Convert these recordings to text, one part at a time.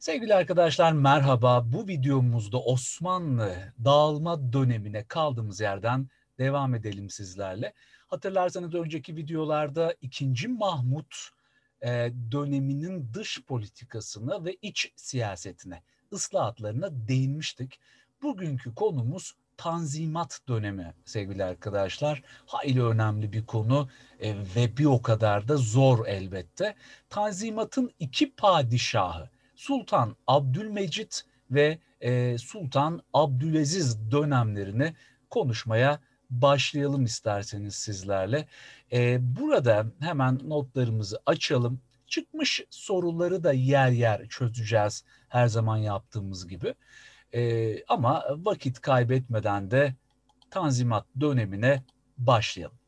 Sevgili arkadaşlar merhaba. Bu videomuzda Osmanlı dağılma dönemine kaldığımız yerden devam edelim sizlerle. Hatırlarsanız önceki videolarda 2. Mahmut e, döneminin dış politikasını ve iç siyasetine, ıslahatlarına değinmiştik. Bugünkü konumuz Tanzimat dönemi sevgili arkadaşlar. Hayli önemli bir konu e, ve bir o kadar da zor elbette. Tanzimat'ın iki padişahı Sultan Abdülmecit ve e, Sultan Abdülaziz dönemlerini konuşmaya başlayalım isterseniz sizlerle. E, burada hemen notlarımızı açalım. Çıkmış soruları da yer yer çözeceğiz her zaman yaptığımız gibi. E, ama vakit kaybetmeden de Tanzimat dönemine başlayalım.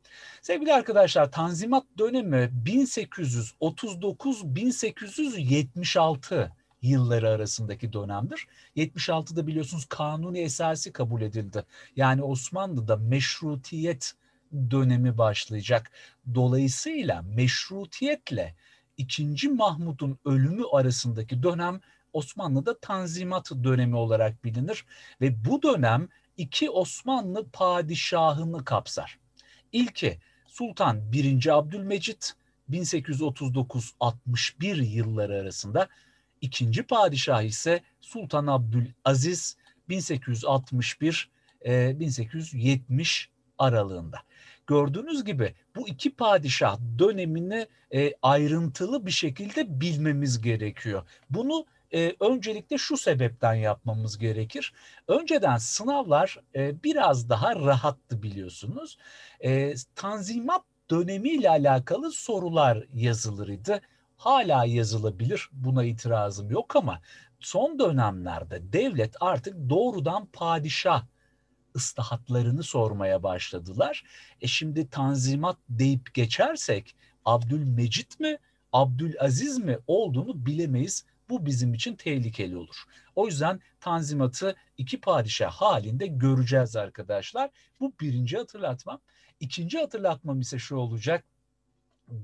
Sevgili arkadaşlar Tanzimat dönemi 1839-1876 yılları arasındaki dönemdir. 76'da biliyorsunuz kanuni esası kabul edildi. Yani Osmanlı'da meşrutiyet dönemi başlayacak. Dolayısıyla meşrutiyetle 2. Mahmud'un ölümü arasındaki dönem Osmanlı'da Tanzimat dönemi olarak bilinir ve bu dönem iki Osmanlı padişahını kapsar. İlki Sultan 1. Abdülmecit 1839-61 yılları arasında İkinci padişah ise Sultan Abdülaziz 1861 1870 e, aralığında. Gördüğünüz gibi bu iki padişah dönemini e, ayrıntılı bir şekilde bilmemiz gerekiyor. Bunu e, öncelikle şu sebepten yapmamız gerekir. Önceden sınavlar e, biraz daha rahattı biliyorsunuz. E, tanzimat dönemiyle alakalı sorular yazılırdı hala yazılabilir. Buna itirazım yok ama son dönemlerde devlet artık doğrudan padişah ıslahatlarını sormaya başladılar. E şimdi tanzimat deyip geçersek Abdülmecit mi Abdülaziz mi olduğunu bilemeyiz. Bu bizim için tehlikeli olur. O yüzden tanzimatı iki padişah halinde göreceğiz arkadaşlar. Bu birinci hatırlatmam. İkinci hatırlatmam ise şu olacak.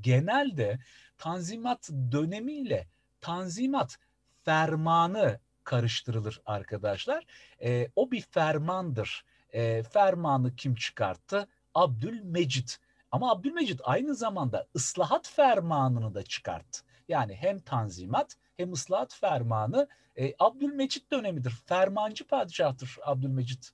Genelde Tanzimat dönemiyle Tanzimat fermanı karıştırılır arkadaşlar. E, o bir fermandır. E, fermanı kim çıkarttı? Abdülmecit. Ama Abdülmecit aynı zamanda ıslahat fermanını da çıkarttı. Yani hem tanzimat hem ıslahat fermanı e, Abdülmecit dönemidir. Fermancı padişahtır Abdülmecit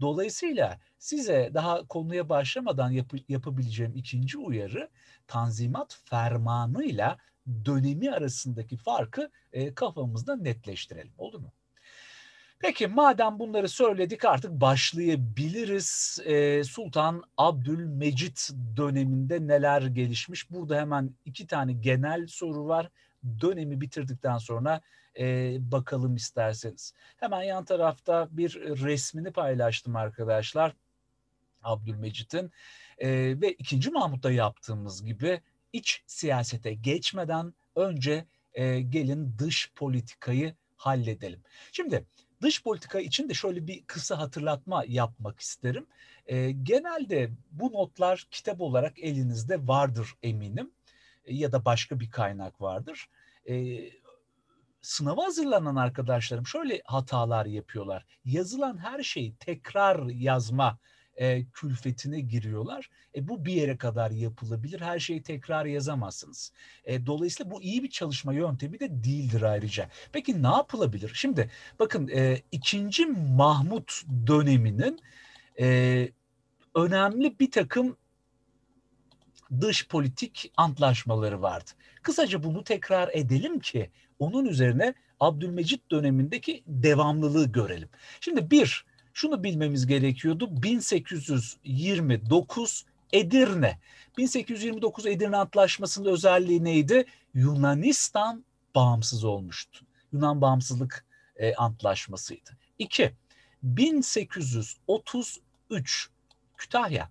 Dolayısıyla size daha konuya başlamadan yap yapabileceğim ikinci uyarı Tanzimat Fermanı ile dönemi arasındaki farkı e, kafamızda netleştirelim. Olur mu? Peki madem bunları söyledik artık başlayabiliriz. Ee, Sultan Abdülmecit döneminde neler gelişmiş? Burada hemen iki tane genel soru var. Dönemi bitirdikten sonra e, bakalım isterseniz. Hemen yan tarafta bir resmini paylaştım arkadaşlar. Abdülmecit'in e, ve 2. Mahmut'ta yaptığımız gibi iç siyasete geçmeden önce e, gelin dış politikayı halledelim. Şimdi dış politika için de şöyle bir kısa hatırlatma yapmak isterim. E, genelde bu notlar kitap olarak elinizde vardır eminim e, ya da başka bir kaynak vardır. E, sınava hazırlanan arkadaşlarım şöyle hatalar yapıyorlar. Yazılan her şeyi tekrar yazma e, külfetine giriyorlar. E, bu bir yere kadar yapılabilir. Her şeyi tekrar yazamazsınız. E, dolayısıyla bu iyi bir çalışma yöntemi de değildir ayrıca. Peki ne yapılabilir? Şimdi bakın e, ikinci Mahmut döneminin e, önemli bir takım dış politik antlaşmaları vardı. Kısaca bunu tekrar edelim ki onun üzerine Abdülmecit dönemindeki devamlılığı görelim. Şimdi bir, şunu bilmemiz gerekiyordu. 1829 Edirne. 1829 Edirne Antlaşması'nın özelliği neydi? Yunanistan bağımsız olmuştu. Yunan Bağımsızlık e, Antlaşması'ydı. İki, 1833 Kütahya.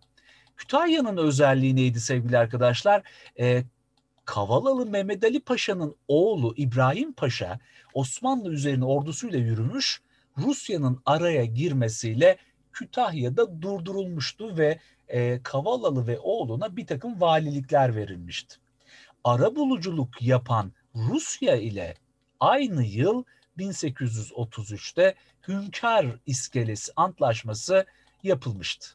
Kütahya'nın özelliği neydi sevgili arkadaşlar? E, Kavalalı Mehmet Ali Paşa'nın oğlu İbrahim Paşa Osmanlı üzerine ordusuyla yürümüş, Rusya'nın araya girmesiyle Kütahya'da durdurulmuştu ve e, Kavalalı ve oğluna bir takım valilikler verilmişti. Ara buluculuk yapan Rusya ile aynı yıl 1833'te Hünkar İskelesi Antlaşması yapılmıştı.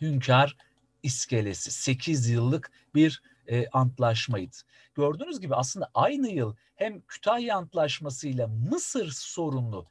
Hünkar İskelesi 8 yıllık bir e, antlaşmaydı. Gördüğünüz gibi aslında aynı yıl hem Kütahya Antlaşması'yla Mısır sorunu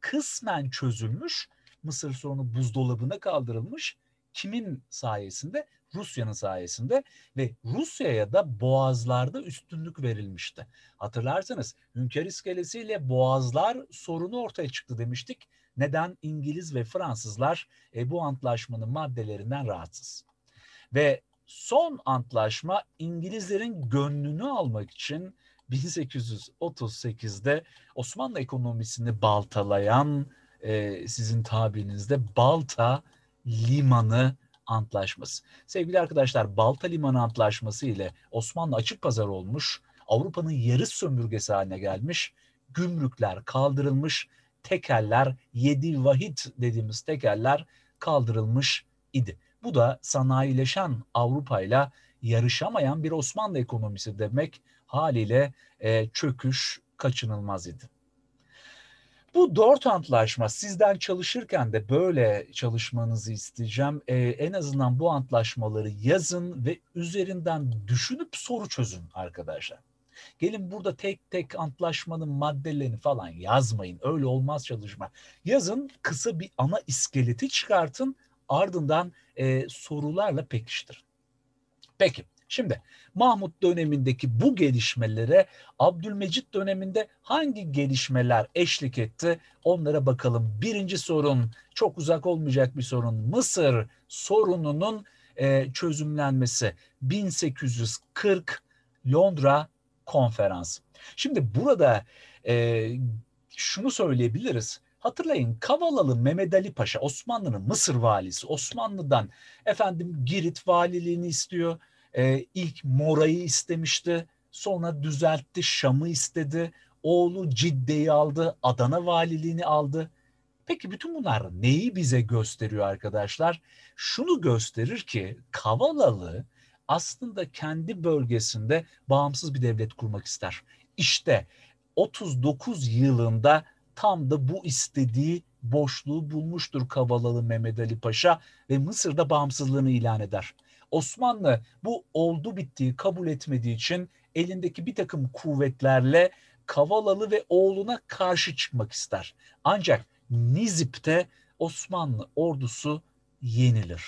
kısmen çözülmüş, Mısır sorunu buzdolabına kaldırılmış. Kimin sayesinde? Rusya'nın sayesinde ve Rusya'ya da boğazlarda üstünlük verilmişti. Hatırlarsanız Hünkar ile boğazlar sorunu ortaya çıktı demiştik. Neden İngiliz ve Fransızlar e, bu antlaşmanın maddelerinden rahatsız? Ve Son antlaşma İngilizlerin gönlünü almak için 1838'de Osmanlı ekonomisini baltalayan e, sizin tabirinizde Balta Limanı Antlaşması. Sevgili arkadaşlar Balta Limanı Antlaşması ile Osmanlı açık pazar olmuş, Avrupa'nın yarı sömürgesi haline gelmiş, gümrükler kaldırılmış, tekeller, yedi vahit dediğimiz tekeller kaldırılmış idi. Bu da sanayileşen Avrupa ile yarışamayan bir Osmanlı ekonomisi demek haliyle e, çöküş kaçınılmaz idi. Bu dört antlaşma sizden çalışırken de böyle çalışmanızı isteyeceğim. Ee, en azından bu antlaşmaları yazın ve üzerinden düşünüp soru çözün arkadaşlar. Gelin burada tek tek antlaşmanın maddelerini falan yazmayın. Öyle olmaz çalışma. Yazın kısa bir ana iskeleti çıkartın ardından e, sorularla pekiştir. Peki şimdi Mahmut dönemindeki bu gelişmelere Abdülmecit döneminde hangi gelişmeler eşlik etti onlara bakalım. Birinci sorun çok uzak olmayacak bir sorun Mısır sorununun e, çözümlenmesi 1840 Londra Konferansı. Şimdi burada e, şunu söyleyebiliriz Hatırlayın Kavalalı Mehmet Ali Paşa Osmanlı'nın Mısır valisi Osmanlı'dan efendim Girit valiliğini istiyor. Ee, ilk Mora'yı istemişti sonra düzeltti Şam'ı istedi. Oğlu Cidde'yi aldı Adana valiliğini aldı. Peki bütün bunlar neyi bize gösteriyor arkadaşlar? Şunu gösterir ki Kavalalı aslında kendi bölgesinde bağımsız bir devlet kurmak ister. İşte 39 yılında tam da bu istediği boşluğu bulmuştur Kavalalı Mehmet Ali Paşa ve Mısır'da bağımsızlığını ilan eder. Osmanlı bu oldu bittiği kabul etmediği için elindeki bir takım kuvvetlerle Kavalalı ve oğluna karşı çıkmak ister. Ancak Nizip'te Osmanlı ordusu yenilir.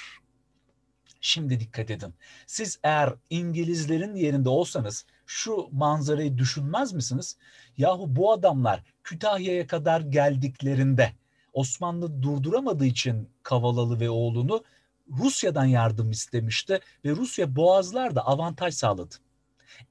Şimdi dikkat edin. Siz eğer İngilizlerin yerinde olsanız şu manzarayı düşünmez misiniz? Yahu bu adamlar Kütahya'ya kadar geldiklerinde Osmanlı durduramadığı için Kavalalı ve oğlunu Rusya'dan yardım istemişti ve Rusya boğazlarda avantaj sağladı.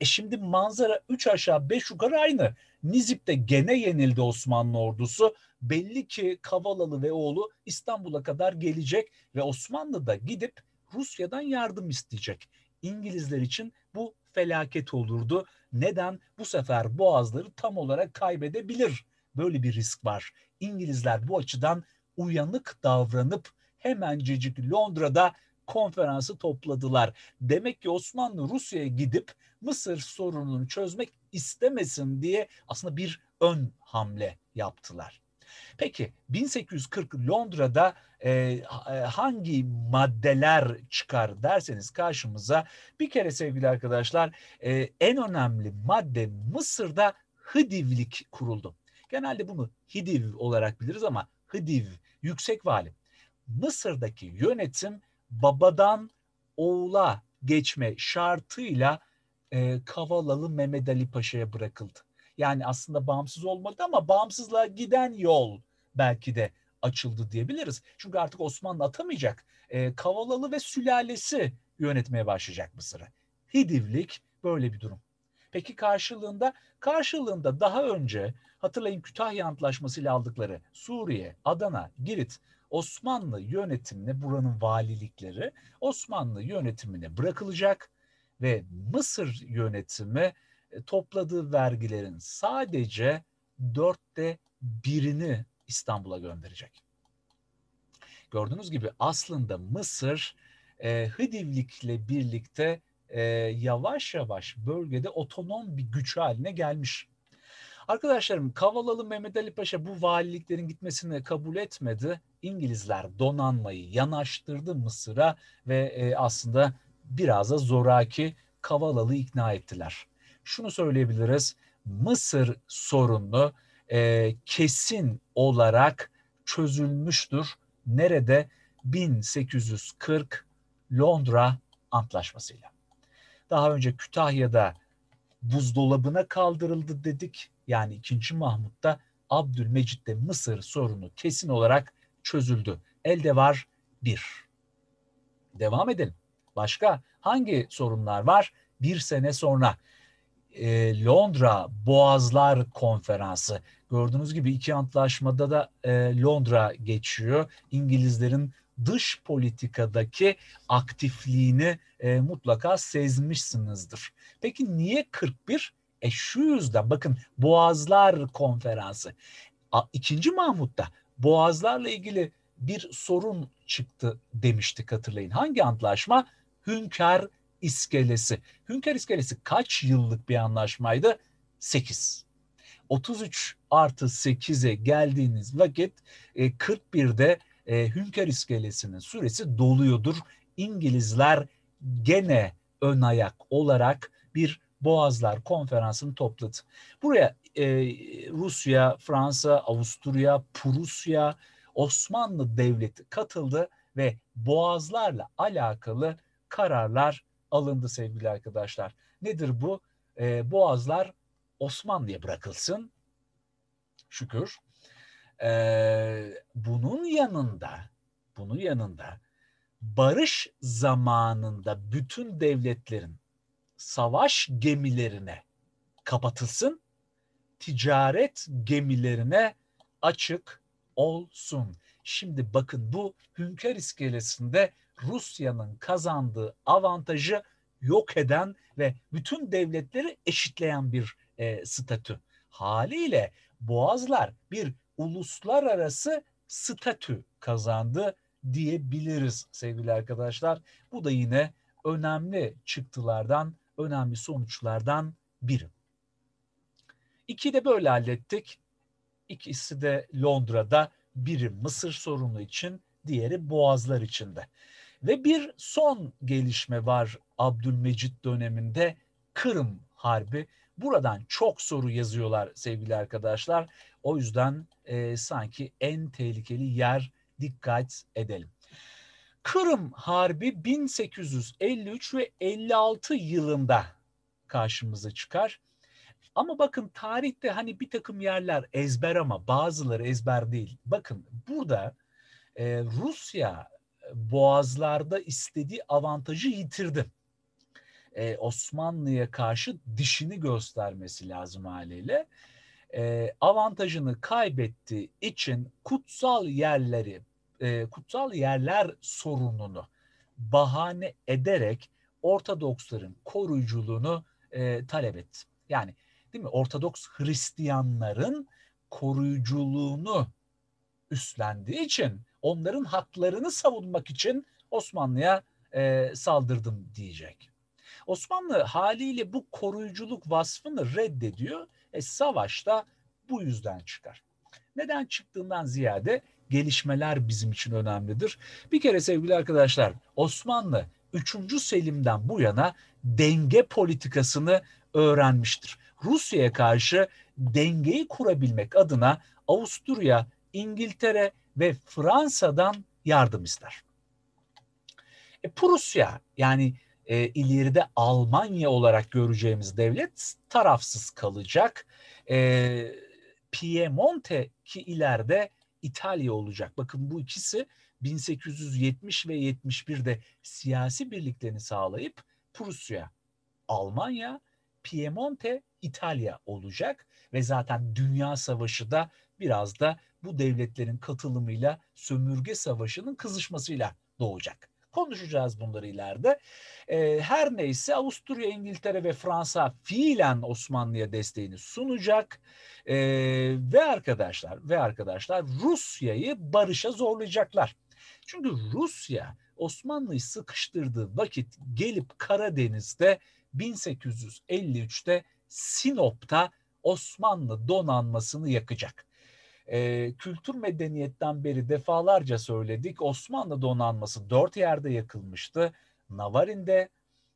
E şimdi manzara 3 aşağı 5 yukarı aynı. Nizip'te gene yenildi Osmanlı ordusu. Belli ki Kavalalı ve oğlu İstanbul'a kadar gelecek ve Osmanlı da gidip Rusya'dan yardım isteyecek. İngilizler için bu felaket olurdu. Neden? Bu sefer boğazları tam olarak kaybedebilir. Böyle bir risk var. İngilizler bu açıdan uyanık davranıp hemencecik Londra'da konferansı topladılar. Demek ki Osmanlı Rusya'ya gidip Mısır sorununu çözmek istemesin diye aslında bir ön hamle yaptılar. Peki 1840 Londra'da e, e, hangi maddeler çıkar derseniz karşımıza bir kere sevgili arkadaşlar e, en önemli madde Mısır'da Hıdivlik kuruldu. Genelde bunu Hidiv olarak biliriz ama Hıdiv yüksek vali. Mısır'daki yönetim babadan oğula geçme şartıyla e, Kavalalı Mehmet Ali Paşa'ya bırakıldı. Yani aslında bağımsız olmadı ama bağımsızlığa giden yol belki de açıldı diyebiliriz. Çünkü artık Osmanlı atamayacak. E, Kavalalı ve sülalesi yönetmeye başlayacak Mısır'ı. Hidivlik böyle bir durum. Peki karşılığında? Karşılığında daha önce hatırlayın Kütahya Antlaşması ile aldıkları Suriye, Adana, Girit Osmanlı yönetimine buranın valilikleri Osmanlı yönetimine bırakılacak ve Mısır yönetimi e, topladığı vergilerin sadece dörtte birini İstanbul'a gönderecek. Gördüğünüz gibi aslında Mısır e, Hıdivlik'le birlikte e, yavaş yavaş bölgede otonom bir güç haline gelmiş. Arkadaşlarım Kavalalı Mehmet Ali Paşa bu valiliklerin gitmesini kabul etmedi. İngilizler donanmayı yanaştırdı Mısır'a ve e, aslında biraz da zoraki Kavalalı ikna ettiler şunu söyleyebiliriz. Mısır sorunu e, kesin olarak çözülmüştür. Nerede? 1840 Londra Antlaşması'yla. Daha önce Kütahya'da buzdolabına kaldırıldı dedik. Yani 2. Mahmut'ta Abdülmecit'te Mısır sorunu kesin olarak çözüldü. Elde var bir. Devam edelim. Başka hangi sorunlar var? Bir sene sonra e, Londra Boğazlar Konferansı. Gördüğünüz gibi iki antlaşmada da e, Londra geçiyor. İngilizlerin dış politikadaki aktifliğini e, mutlaka sezmişsinizdir. Peki niye 41? E şu yüzden bakın Boğazlar Konferansı. A, ikinci Mahmut'ta Boğazlarla ilgili bir sorun çıktı demiştik hatırlayın. Hangi antlaşma? Hünkar iskelesi. Hünkar iskelesi kaç yıllık bir anlaşmaydı? 8. 33 artı 8'e geldiğiniz vakit 41'de e, e, Hünkar iskelesinin süresi doluyordur. İngilizler gene ön ayak olarak bir Boğazlar Konferansı'nı topladı. Buraya e, Rusya, Fransa, Avusturya, Prusya, Osmanlı Devleti katıldı ve Boğazlarla alakalı kararlar alındı sevgili arkadaşlar. Nedir bu? E, boğazlar Osmanlı'ya bırakılsın. Şükür. E, bunun yanında, bunun yanında barış zamanında bütün devletlerin savaş gemilerine kapatılsın, ticaret gemilerine açık olsun. Şimdi bakın bu Hünkar iskelesinde Rusya'nın kazandığı avantajı yok eden ve bütün devletleri eşitleyen bir e, statü. Haliyle Boğazlar bir uluslararası statü kazandı diyebiliriz sevgili arkadaşlar. Bu da yine önemli çıktılardan, önemli sonuçlardan biri. İki de böyle hallettik. İkisi de Londra'da, biri Mısır sorunu için, diğeri Boğazlar içinde. Ve bir son gelişme var Abdülmecit döneminde Kırım Harbi. Buradan çok soru yazıyorlar sevgili arkadaşlar. O yüzden e, sanki en tehlikeli yer dikkat edelim. Kırım Harbi 1853 ve 56 yılında karşımıza çıkar. Ama bakın tarihte hani bir takım yerler ezber ama bazıları ezber değil. Bakın burada e, Rusya boğazlarda istediği avantajı yitirdi. Ee, Osmanlı'ya karşı dişini göstermesi lazım haliyle. Ee, avantajını kaybettiği için kutsal yerleri, e, kutsal yerler sorununu bahane ederek Ortodoksların koruyuculuğunu e, talep etti. Yani değil mi Ortodoks Hristiyanların koruyuculuğunu üstlendiği için onların haklarını savunmak için Osmanlı'ya e, saldırdım diyecek. Osmanlı haliyle bu koruyuculuk vasfını reddediyor. E, savaşta bu yüzden çıkar. Neden çıktığından ziyade gelişmeler bizim için önemlidir. Bir kere sevgili arkadaşlar Osmanlı 3. Selim'den bu yana denge politikasını öğrenmiştir. Rusya'ya karşı dengeyi kurabilmek adına Avusturya, İngiltere, ve Fransa'dan yardım ister. E, Prusya yani e, ileride Almanya olarak göreceğimiz devlet tarafsız kalacak. E, Piemonte ki ileride İtalya olacak. Bakın bu ikisi 1870 ve 71'de siyasi birliklerini sağlayıp Prusya, Almanya, Piemonte, İtalya olacak ve zaten Dünya Savaşı da biraz da bu devletlerin katılımıyla sömürge savaşının kızışmasıyla doğacak. Konuşacağız bunları ileride. E, her neyse Avusturya, İngiltere ve Fransa fiilen Osmanlı'ya desteğini sunacak e, ve arkadaşlar ve arkadaşlar Rusya'yı barışa zorlayacaklar. Çünkü Rusya Osmanlı'yı sıkıştırdığı vakit gelip Karadeniz'de 1853'te Sinop'ta Osmanlı donanmasını yakacak e, kültür medeniyetten beri defalarca söyledik. Osmanlı donanması dört yerde yakılmıştı. Navarin'de,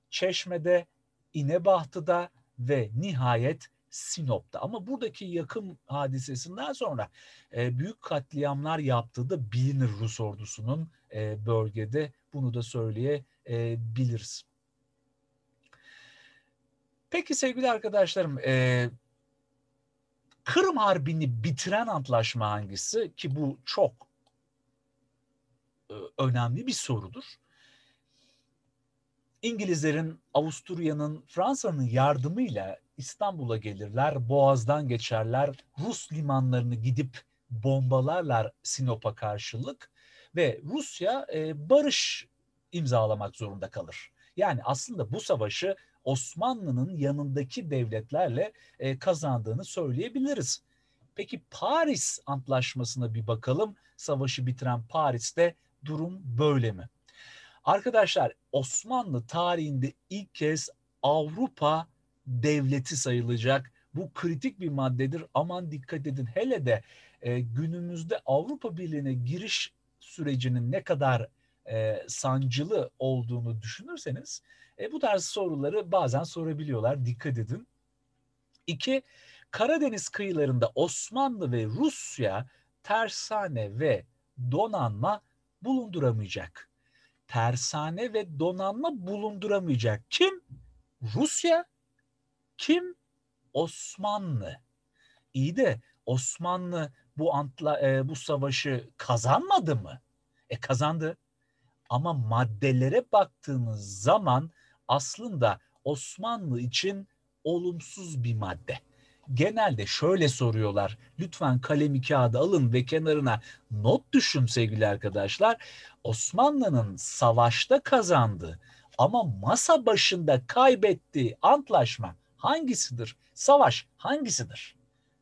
Çeşme'de, İnebahtı'da ve nihayet Sinop'ta. Ama buradaki yakım hadisesinden sonra e, büyük katliamlar yaptığı da bilinir Rus ordusunun e, bölgede. Bunu da söyleyebiliriz. Peki sevgili arkadaşlarım, e, Kırım Harbi'ni bitiren antlaşma hangisi ki bu çok e, önemli bir sorudur. İngilizlerin, Avusturya'nın, Fransa'nın yardımıyla İstanbul'a gelirler, Boğaz'dan geçerler, Rus limanlarını gidip bombalarlar Sinop'a karşılık ve Rusya e, barış imzalamak zorunda kalır. Yani aslında bu savaşı Osmanlı'nın yanındaki devletlerle e, kazandığını söyleyebiliriz. Peki Paris Antlaşması'na bir bakalım. Savaşı bitiren Paris'te durum böyle mi? Arkadaşlar Osmanlı tarihinde ilk kez Avrupa devleti sayılacak. Bu kritik bir maddedir. Aman dikkat edin. Hele de e, günümüzde Avrupa Birliği'ne giriş sürecinin ne kadar e, sancılı olduğunu düşünürseniz e, bu tarz soruları bazen sorabiliyorlar. Dikkat edin. İki, Karadeniz kıyılarında Osmanlı ve Rusya tersane ve donanma bulunduramayacak. Tersane ve donanma bulunduramayacak. Kim? Rusya. Kim? Osmanlı. İyi de Osmanlı bu antla, e, bu savaşı kazanmadı mı? E kazandı. Ama maddelere baktığınız zaman aslında Osmanlı için olumsuz bir madde. Genelde şöyle soruyorlar. Lütfen kalemi kağıdı alın ve kenarına not düşün sevgili arkadaşlar. Osmanlı'nın savaşta kazandığı ama masa başında kaybettiği antlaşma hangisidir? Savaş hangisidir?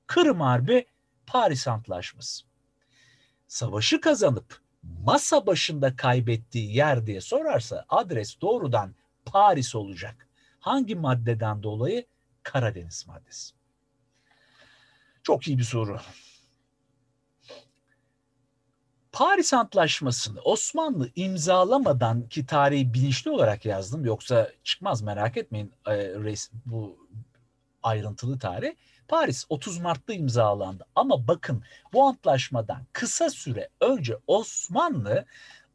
Kırım Harbi, Paris Antlaşması. Savaşı kazanıp masa başında kaybettiği yer diye sorarsa adres doğrudan Paris olacak. Hangi maddeden dolayı? Karadeniz maddesi. Çok iyi bir soru. Paris Antlaşması'nı Osmanlı imzalamadan ki tarihi bilinçli olarak yazdım yoksa çıkmaz merak etmeyin ee, bu ayrıntılı tarih. Paris 30 Mart'ta imzalandı. Ama bakın bu antlaşmadan kısa süre önce Osmanlı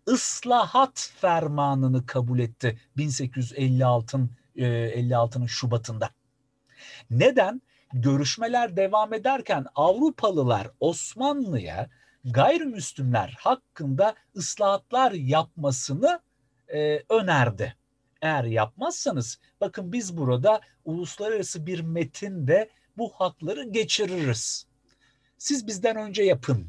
ıslahat fermanını kabul etti 1856'nın e, 56'nın Şubat'ında. Neden? Görüşmeler devam ederken Avrupalılar Osmanlı'ya gayrimüslimler hakkında ıslahatlar yapmasını e, önerdi. Eğer yapmazsanız bakın biz burada uluslararası bir metinde bu hakları geçiririz. Siz bizden önce yapın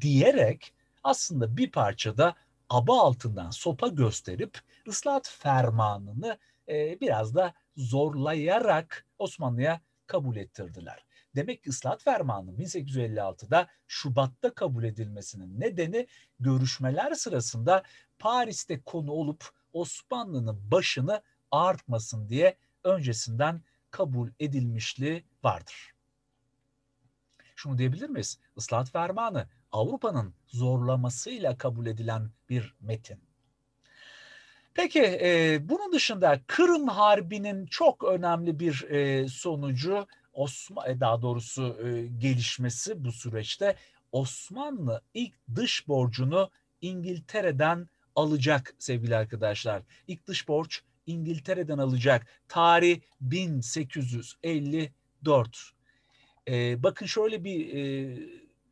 diyerek aslında bir parçada aba altından sopa gösterip ıslahat fermanını e, biraz da zorlayarak Osmanlı'ya kabul ettirdiler. Demek ki ıslahat fermanının 1856'da Şubat'ta kabul edilmesinin nedeni görüşmeler sırasında Paris'te konu olup Osmanlı'nın başını ağartmasın diye öncesinden kabul edilmişliği vardır. Şunu diyebilir miyiz? Islahat fermanı Avrupa'nın zorlamasıyla kabul edilen bir metin. Peki e, bunun dışında Kırım Harbi'nin çok önemli bir e, sonucu Osman e, daha doğrusu e, gelişmesi bu süreçte Osmanlı ilk dış borcunu İngiltere'den alacak sevgili arkadaşlar. İlk dış borç İngiltere'den alacak. Tarih 1854. Ee, bakın şöyle bir e,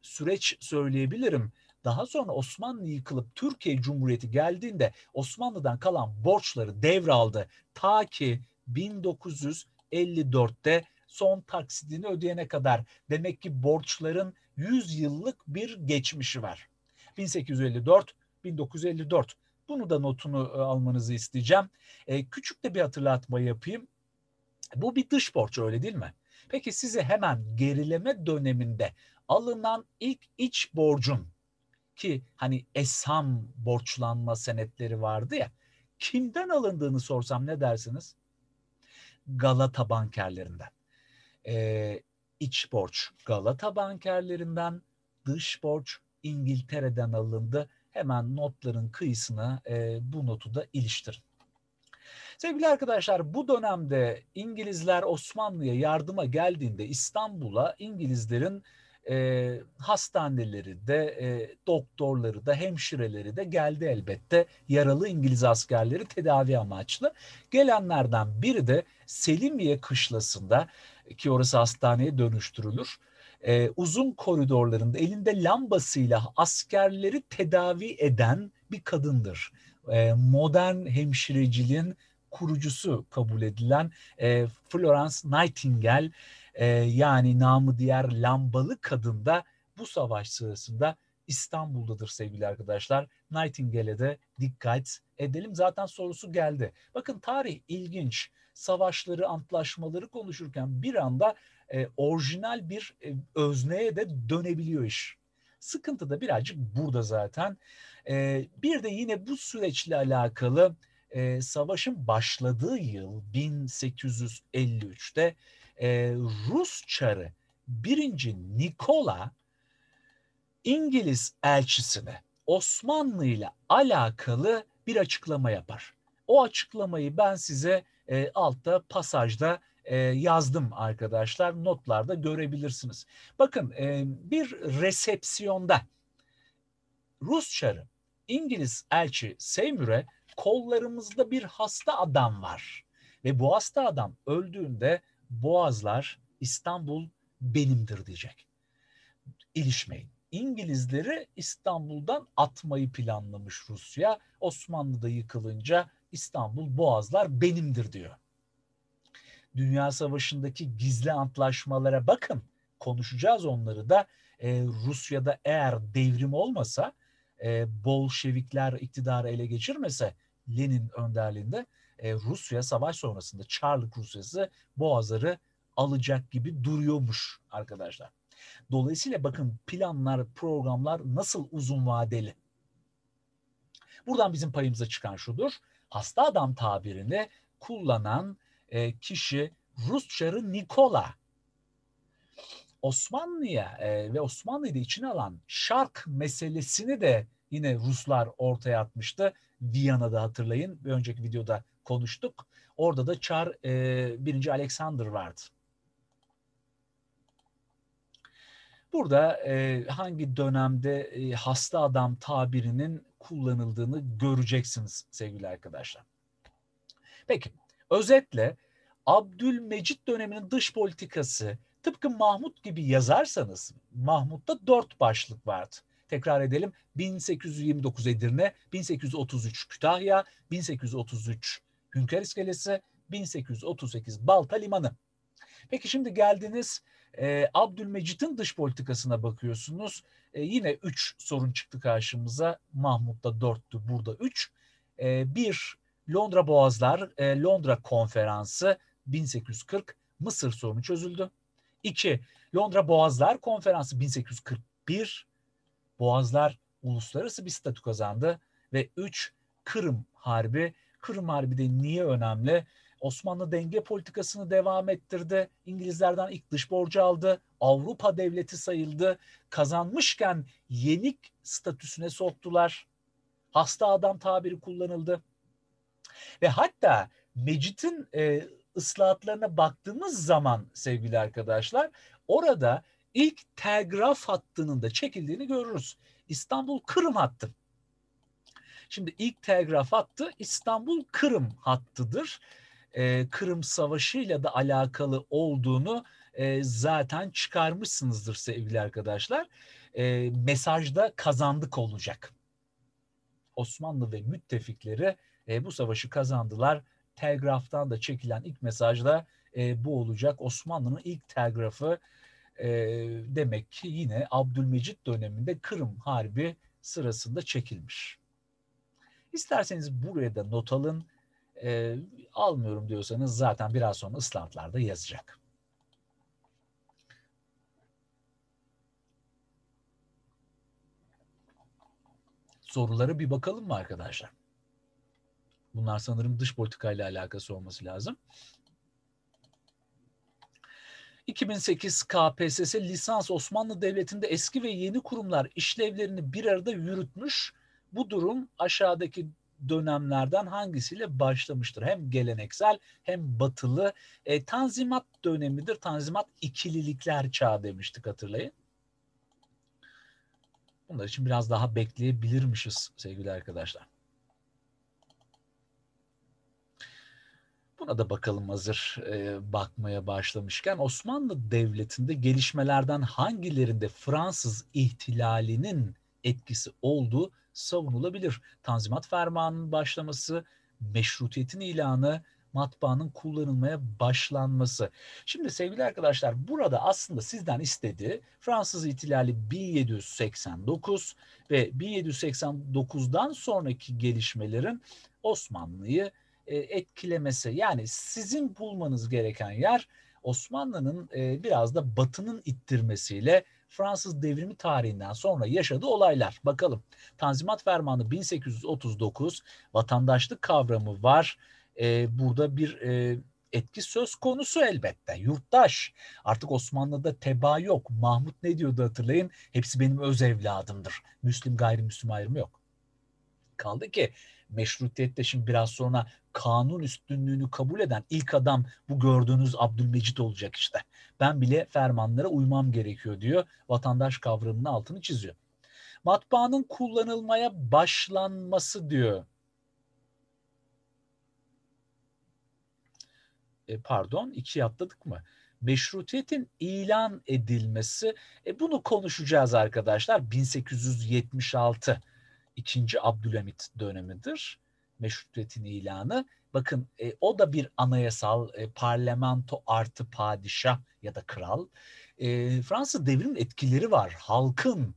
süreç söyleyebilirim. Daha sonra Osmanlı yıkılıp Türkiye Cumhuriyeti geldiğinde Osmanlı'dan kalan borçları devraldı. Ta ki 1954'te son taksidini ödeyene kadar. Demek ki borçların 100 yıllık bir geçmişi var. 1854 1954. Bunu da notunu e, almanızı isteyeceğim. E, küçük de bir hatırlatma yapayım. Bu bir dış borç öyle değil mi? Peki size hemen gerileme döneminde alınan ilk iç borcun ki hani esam borçlanma senetleri vardı ya kimden alındığını sorsam ne dersiniz? Galata bankerlerinden. Ee, iç borç Galata bankerlerinden, dış borç İngiltere'den alındı hemen notların kıyısına e, bu notu da iliştirin. Sevgili arkadaşlar bu dönemde İngilizler Osmanlı'ya yardıma geldiğinde İstanbul'a İngilizlerin e, hastaneleri de e, doktorları da hemşireleri de geldi elbette yaralı İngiliz askerleri tedavi amaçlı gelenlerden biri de Selimiye kışlasında ki orası hastaneye dönüştürülür e, uzun koridorlarında elinde lambasıyla askerleri tedavi eden bir kadındır. E, modern hemşireciliğin kurucusu kabul edilen e, Florence Nightingale e, yani namı diğer lambalı kadın da bu savaş sırasında İstanbul'dadır sevgili arkadaşlar. Nightingale'e de dikkat edelim. Zaten sorusu geldi. Bakın tarih ilginç. Savaşları, antlaşmaları konuşurken bir anda e, orijinal bir e, özneye de dönebiliyor iş. Sıkıntı da birazcık burada zaten. E, bir de yine bu süreçle alakalı e, savaşın başladığı yıl 1853'te e, Rus çarı birinci Nikola İngiliz elçisine Osmanlı ile alakalı bir açıklama yapar. O açıklamayı ben size e, altta pasajda ee, yazdım arkadaşlar. Notlarda görebilirsiniz. Bakın e, bir resepsiyonda Rus çarı İngiliz elçi Seymür'e kollarımızda bir hasta adam var ve bu hasta adam öldüğünde boğazlar İstanbul benimdir diyecek. İlişmeyin. İngilizleri İstanbul'dan atmayı planlamış Rusya. Osmanlı da yıkılınca İstanbul boğazlar benimdir diyor. Dünya Savaşı'ndaki gizli antlaşmalara bakın. Konuşacağız onları da. E, Rusya'da eğer devrim olmasa, e, Bolşevikler iktidarı ele geçirmese Lenin önderliğinde e, Rusya savaş sonrasında Çarlık Rusyası boğazları alacak gibi duruyormuş arkadaşlar. Dolayısıyla bakın planlar, programlar nasıl uzun vadeli. Buradan bizim payımıza çıkan şudur. Hasta adam tabirini kullanan e, kişi Rusçarı Nikola. Osmanlı'ya e, ve Osmanlı'yı da içine alan şark meselesini de yine Ruslar ortaya atmıştı. Viyana'da hatırlayın. Bir önceki videoda konuştuk. Orada da Çar e, 1. Alexander vardı. Burada e, hangi dönemde e, hasta adam tabirinin kullanıldığını göreceksiniz sevgili arkadaşlar. Peki Özetle Abdülmecit döneminin dış politikası tıpkı Mahmut gibi yazarsanız Mahmut'ta dört başlık vardı. Tekrar edelim 1829 Edirne, 1833 Kütahya, 1833 Hünkar İskelesi, 1838 Balta Limanı. Peki şimdi geldiniz e, Abdülmecit'in dış politikasına bakıyorsunuz. E, yine üç sorun çıktı karşımıza. Mahmut'ta dörttü burada üç E, bir Londra Boğazlar, e, Londra Konferansı 1840 Mısır sorunu çözüldü. 2. Londra Boğazlar Konferansı 1841 Boğazlar uluslararası bir statü kazandı ve 3. Kırım Harbi. Kırım Harbi de niye önemli? Osmanlı denge politikasını devam ettirdi. İngilizlerden ilk dış borcu aldı. Avrupa devleti sayıldı. Kazanmışken yenik statüsüne soktular. Hasta adam tabiri kullanıldı. Ve hatta Mecit'in e, ıslahatlarına baktığımız zaman sevgili arkadaşlar orada ilk telgraf hattının da çekildiğini görürüz. İstanbul-Kırım hattı. Şimdi ilk telgraf hattı İstanbul-Kırım hattıdır. Ee, Kırım Savaşı ile de alakalı olduğunu e, zaten çıkarmışsınızdır sevgili arkadaşlar. E, mesajda kazandık olacak. Osmanlı ve müttefikleri e, bu savaşı kazandılar. Telgraftan da çekilen ilk mesajda e, bu olacak. Osmanlı'nın ilk telgrafı e, demek ki yine Abdülmecit döneminde Kırım Harbi sırasında çekilmiş. İsterseniz buraya da not alın. E, almıyorum diyorsanız zaten biraz sonra ıslatlarda yazacak. Soruları bir bakalım mı arkadaşlar? Bunlar sanırım dış politikayla alakası olması lazım. 2008 KPSS lisans Osmanlı Devleti'nde eski ve yeni kurumlar işlevlerini bir arada yürütmüş. Bu durum aşağıdaki dönemlerden hangisiyle başlamıştır? Hem geleneksel hem batılı. E, tanzimat dönemidir. Tanzimat ikililikler çağı demiştik hatırlayın. Bunlar için biraz daha bekleyebilirmişiz sevgili arkadaşlar. Buna da bakalım hazır e, bakmaya başlamışken Osmanlı Devleti'nde gelişmelerden hangilerinde Fransız ihtilalinin etkisi olduğu savunulabilir. Tanzimat Fermanı'nın başlaması, meşrutiyetin ilanı, matbaanın kullanılmaya başlanması. Şimdi sevgili arkadaşlar burada aslında sizden istediği Fransız ihtilali 1789 ve 1789'dan sonraki gelişmelerin Osmanlı'yı e, etkilemesi yani sizin bulmanız gereken yer Osmanlı'nın e, biraz da batının ittirmesiyle Fransız devrimi tarihinden sonra yaşadığı olaylar. Bakalım Tanzimat Fermanı 1839 vatandaşlık kavramı var. E, burada bir etki söz konusu elbette. Yurttaş. Artık Osmanlı'da teba yok. Mahmut ne diyordu hatırlayın? Hepsi benim öz evladımdır. Müslüm gayrimüslim ayrımı yok. Kaldı ki meşrutiyette şimdi biraz sonra kanun üstünlüğünü kabul eden ilk adam bu gördüğünüz Abdülmecit olacak işte. Ben bile fermanlara uymam gerekiyor diyor. Vatandaş kavramının altını çiziyor. Matbaanın kullanılmaya başlanması diyor. E, pardon iki atladık mı? meşrutiyetin ilan edilmesi. E bunu konuşacağız arkadaşlar 1876 2. Abdülhamit dönemidir. Meşrutiyetin ilanı. Bakın e, o da bir anayasal e, parlamento artı padişah ya da kral. E, Fransız devrim etkileri var. Halkın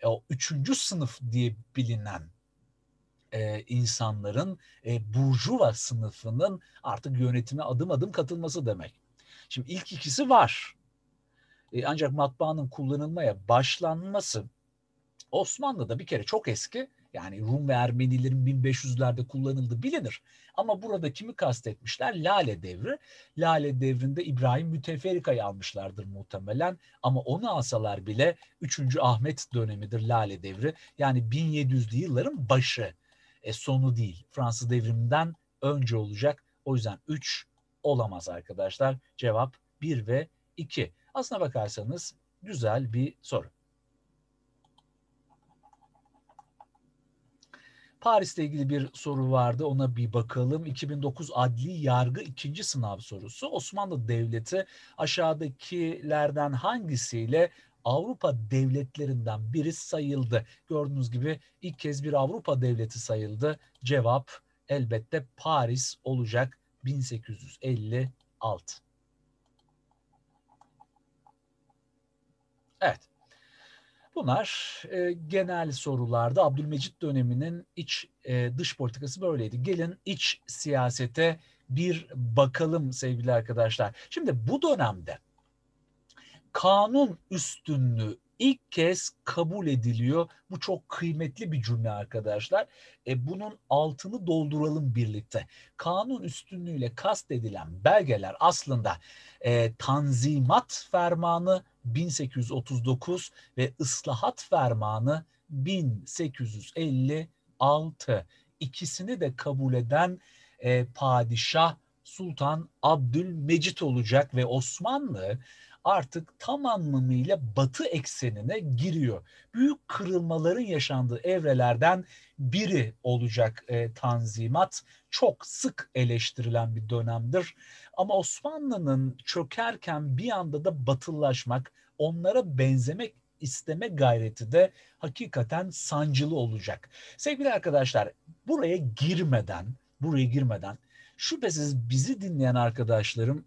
e, o üçüncü sınıf diye bilinen e, insanların e, burjuva sınıfının artık yönetime adım adım katılması demek. Şimdi ilk ikisi var. E, ancak matbaanın kullanılmaya başlanması Osmanlı'da bir kere çok eski yani Rum ve Ermenilerin 1500'lerde kullanıldı bilinir. Ama burada kimi kastetmişler? Lale devri. Lale devrinde İbrahim Müteferrika'yı almışlardır muhtemelen. Ama onu alsalar bile 3. Ahmet dönemidir Lale devri. Yani 1700'lü yılların başı. E, sonu değil. Fransız devriminden önce olacak. O yüzden 3 olamaz arkadaşlar. Cevap 1 ve 2. Aslına bakarsanız güzel bir soru. Paris'le ilgili bir soru vardı ona bir bakalım. 2009 adli yargı ikinci sınav sorusu. Osmanlı Devleti aşağıdakilerden hangisiyle Avrupa devletlerinden biri sayıldı. Gördüğünüz gibi ilk kez bir Avrupa devleti sayıldı. Cevap elbette Paris olacak 1856. Evet. Bunlar e, genel sorularda Abdülmecit döneminin iç e, dış politikası böyleydi. Gelin iç siyasete bir bakalım sevgili arkadaşlar. Şimdi bu dönemde kanun üstünlüğü ilk kez kabul ediliyor. Bu çok kıymetli bir cümle arkadaşlar. E, bunun altını dolduralım birlikte. Kanun üstünlüğüyle kastedilen belgeler aslında e, Tanzimat Fermanı 1839 ve Islahat Fermanı 1856. İkisini de kabul eden e, padişah Sultan Abdülmecit olacak ve Osmanlı artık tam anlamıyla batı eksenine giriyor. Büyük kırılmaların yaşandığı evrelerden biri olacak e, Tanzimat. Çok sık eleştirilen bir dönemdir. Ama Osmanlı'nın çökerken bir anda da batıllaşmak, onlara benzemek isteme gayreti de hakikaten sancılı olacak. Sevgili arkadaşlar buraya girmeden, buraya girmeden şüphesiz bizi dinleyen arkadaşlarım